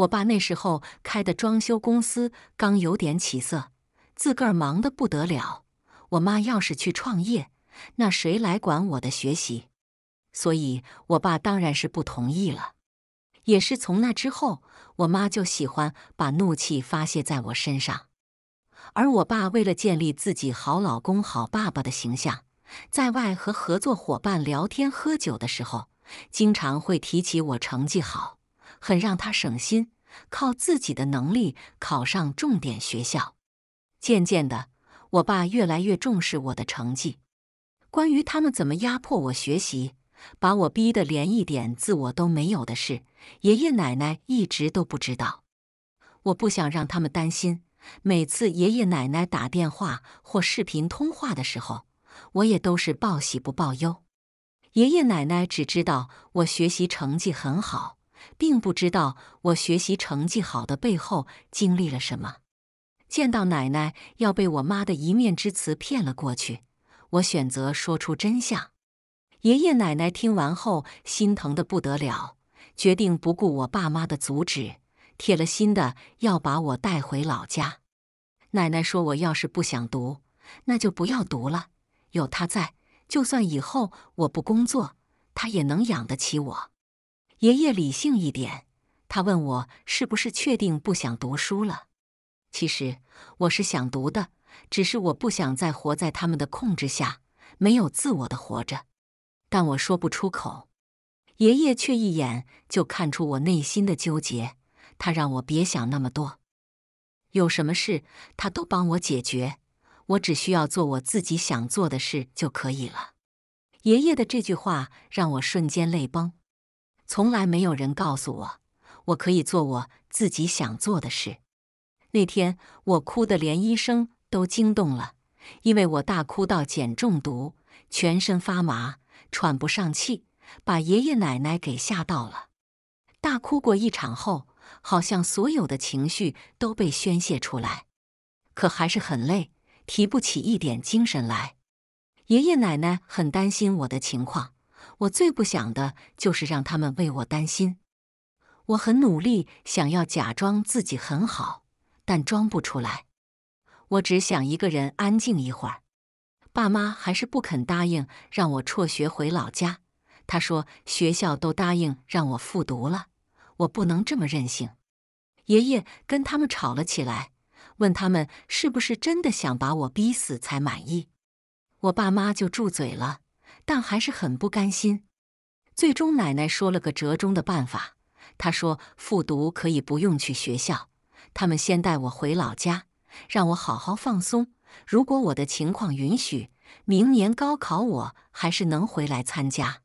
我爸那时候开的装修公司刚有点起色，自个儿忙得不得了。我妈要是去创业，那谁来管我的学习？所以，我爸当然是不同意了。也是从那之后，我妈就喜欢把怒气发泄在我身上。而我爸为了建立自己好老公、好爸爸的形象，在外和合作伙伴聊天喝酒的时候，经常会提起我成绩好。很让他省心，靠自己的能力考上重点学校。渐渐的，我爸越来越重视我的成绩。关于他们怎么压迫我学习，把我逼得连一点自我都没有的事，爷爷奶奶一直都不知道。我不想让他们担心。每次爷爷奶奶打电话或视频通话的时候，我也都是报喜不报忧。爷爷奶奶只知道我学习成绩很好。并不知道我学习成绩好的背后经历了什么。见到奶奶，要被我妈的一面之词骗了过去，我选择说出真相。爷爷奶奶听完后心疼的不得了，决定不顾我爸妈的阻止，铁了心的要把我带回老家。奶奶说：“我要是不想读，那就不要读了。有他在，就算以后我不工作，他也能养得起我。”爷爷理性一点，他问我是不是确定不想读书了。其实我是想读的，只是我不想再活在他们的控制下，没有自我的活着。但我说不出口，爷爷却一眼就看出我内心的纠结。他让我别想那么多，有什么事他都帮我解决，我只需要做我自己想做的事就可以了。爷爷的这句话让我瞬间泪崩。从来没有人告诉我，我可以做我自己想做的事。那天我哭得连医生都惊动了，因为我大哭到碱中毒，全身发麻，喘不上气，把爷爷奶奶给吓到了。大哭过一场后，好像所有的情绪都被宣泄出来，可还是很累，提不起一点精神来。爷爷奶奶很担心我的情况。我最不想的就是让他们为我担心。我很努力想要假装自己很好，但装不出来。我只想一个人安静一会儿。爸妈还是不肯答应让我辍学回老家。他说学校都答应让我复读了，我不能这么任性。爷爷跟他们吵了起来，问他们是不是真的想把我逼死才满意。我爸妈就住嘴了。但还是很不甘心。最终，奶奶说了个折中的办法。她说：“复读可以不用去学校，他们先带我回老家，让我好好放松。如果我的情况允许，明年高考我还是能回来参加。”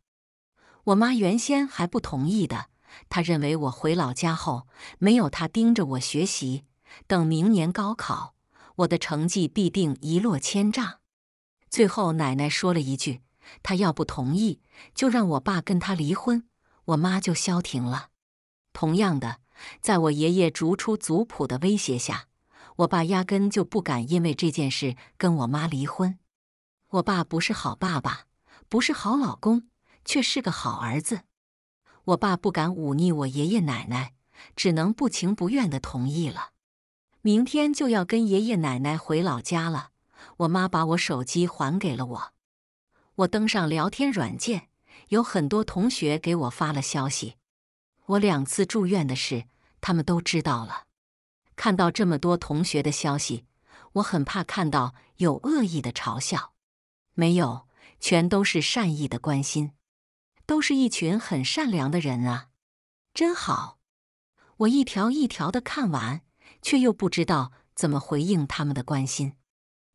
我妈原先还不同意的，她认为我回老家后没有她盯着我学习，等明年高考，我的成绩必定一落千丈。最后，奶奶说了一句。他要不同意，就让我爸跟他离婚，我妈就消停了。同样的，在我爷爷逐出族谱的威胁下，我爸压根就不敢因为这件事跟我妈离婚。我爸不是好爸爸，不是好老公，却是个好儿子。我爸不敢忤逆我爷爷奶奶，只能不情不愿的同意了。明天就要跟爷爷奶奶回老家了。我妈把我手机还给了我。我登上聊天软件，有很多同学给我发了消息。我两次住院的事，他们都知道了。看到这么多同学的消息，我很怕看到有恶意的嘲笑。没有，全都是善意的关心，都是一群很善良的人啊，真好。我一条一条的看完，却又不知道怎么回应他们的关心。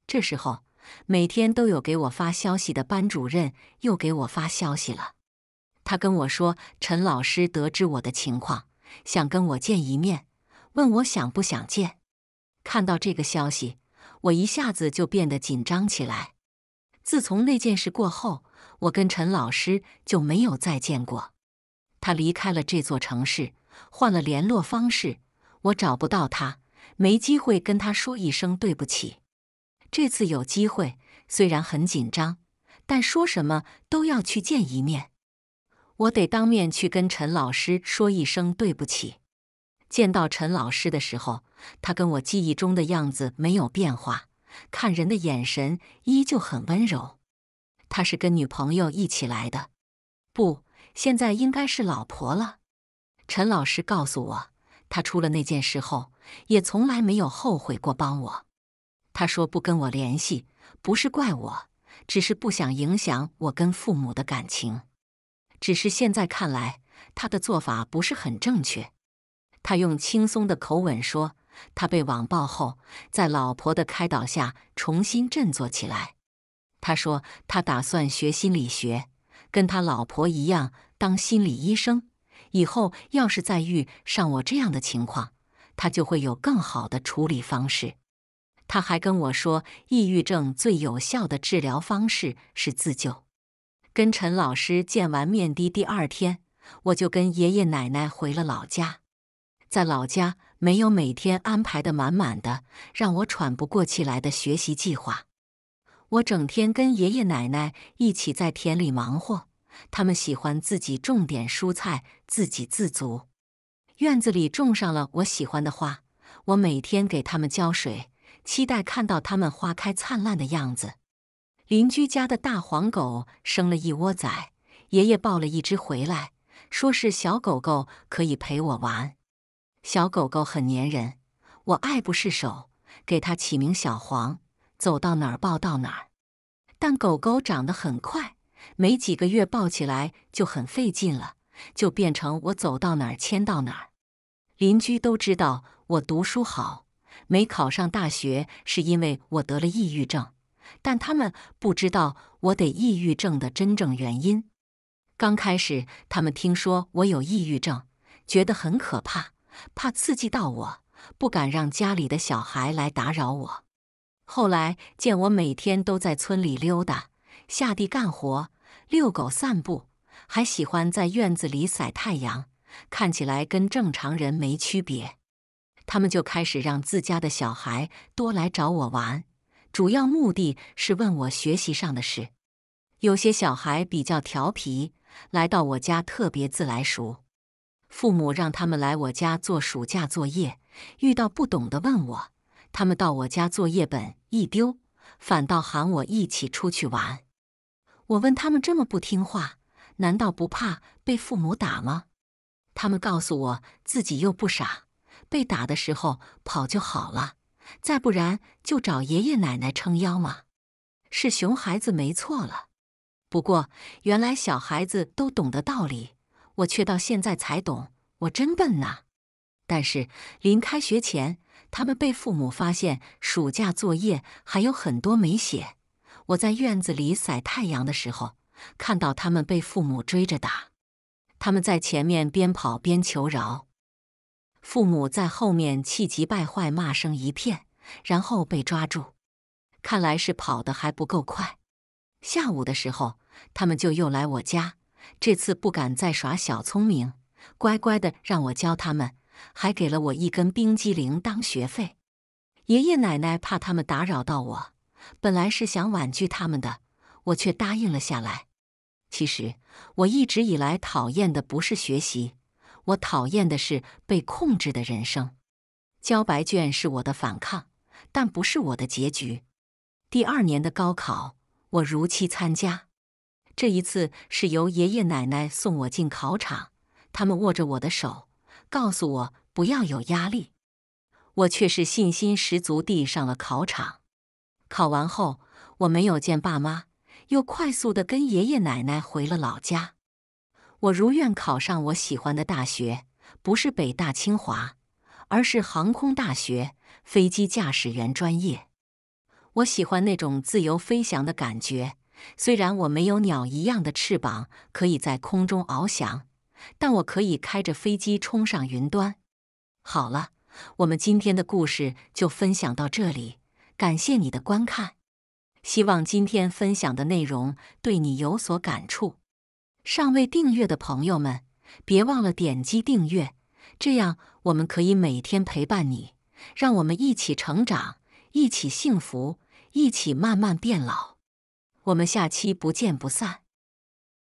这时候。每天都有给我发消息的班主任又给我发消息了。他跟我说，陈老师得知我的情况，想跟我见一面，问我想不想见。看到这个消息，我一下子就变得紧张起来。自从那件事过后，我跟陈老师就没有再见过。他离开了这座城市，换了联络方式，我找不到他，没机会跟他说一声对不起。这次有机会，虽然很紧张，但说什么都要去见一面。我得当面去跟陈老师说一声对不起。见到陈老师的时候，他跟我记忆中的样子没有变化，看人的眼神依旧很温柔。他是跟女朋友一起来的，不，现在应该是老婆了。陈老师告诉我，他出了那件事后，也从来没有后悔过帮我。他说不跟我联系，不是怪我，只是不想影响我跟父母的感情。只是现在看来，他的做法不是很正确。他用轻松的口吻说：“他被网暴后，在老婆的开导下重新振作起来。他说他打算学心理学，跟他老婆一样当心理医生。以后要是再遇上我这样的情况，他就会有更好的处理方式。”他还跟我说，抑郁症最有效的治疗方式是自救。跟陈老师见完面的第二天，我就跟爷爷奶奶回了老家。在老家，没有每天安排的满满的、让我喘不过气来的学习计划。我整天跟爷爷奶奶一起在田里忙活，他们喜欢自己种点蔬菜，自给自足。院子里种上了我喜欢的花，我每天给他们浇水。期待看到它们花开灿烂的样子。邻居家的大黄狗生了一窝崽，爷爷抱了一只回来，说是小狗狗可以陪我玩。小狗狗很粘人，我爱不释手，给它起名小黄，走到哪儿抱到哪儿。但狗狗长得很快，没几个月抱起来就很费劲了，就变成我走到哪儿牵到哪儿。邻居都知道我读书好。没考上大学是因为我得了抑郁症，但他们不知道我得抑郁症的真正原因。刚开始，他们听说我有抑郁症，觉得很可怕，怕刺激到我，不敢让家里的小孩来打扰我。后来见我每天都在村里溜达、下地干活、遛狗散步，还喜欢在院子里晒太阳，看起来跟正常人没区别。他们就开始让自家的小孩多来找我玩，主要目的是问我学习上的事。有些小孩比较调皮，来到我家特别自来熟，父母让他们来我家做暑假作业，遇到不懂的问我。他们到我家作业本一丢，反倒喊我一起出去玩。我问他们这么不听话，难道不怕被父母打吗？他们告诉我自己又不傻。被打的时候跑就好了，再不然就找爷爷奶奶撑腰嘛。是熊孩子没错了。不过原来小孩子都懂得道理，我却到现在才懂，我真笨呐。但是临开学前，他们被父母发现暑假作业还有很多没写，我在院子里晒太阳的时候，看到他们被父母追着打，他们在前面边跑边求饶。父母在后面气急败坏，骂声一片，然后被抓住。看来是跑得还不够快。下午的时候，他们就又来我家，这次不敢再耍小聪明，乖乖的让我教他们，还给了我一根冰激凌当学费。爷爷奶奶怕他们打扰到我，本来是想婉拒他们的，我却答应了下来。其实我一直以来讨厌的不是学习。我讨厌的是被控制的人生，交白卷是我的反抗，但不是我的结局。第二年的高考，我如期参加。这一次是由爷爷奶奶送我进考场，他们握着我的手，告诉我不要有压力。我却是信心十足地上了考场。考完后，我没有见爸妈，又快速地跟爷爷奶奶回了老家。我如愿考上我喜欢的大学，不是北大、清华，而是航空大学飞机驾驶员专业。我喜欢那种自由飞翔的感觉，虽然我没有鸟一样的翅膀可以在空中翱翔，但我可以开着飞机冲上云端。好了，我们今天的故事就分享到这里，感谢你的观看，希望今天分享的内容对你有所感触。尚未订阅的朋友们，别忘了点击订阅，这样我们可以每天陪伴你，让我们一起成长，一起幸福，一起慢慢变老。我们下期不见不散。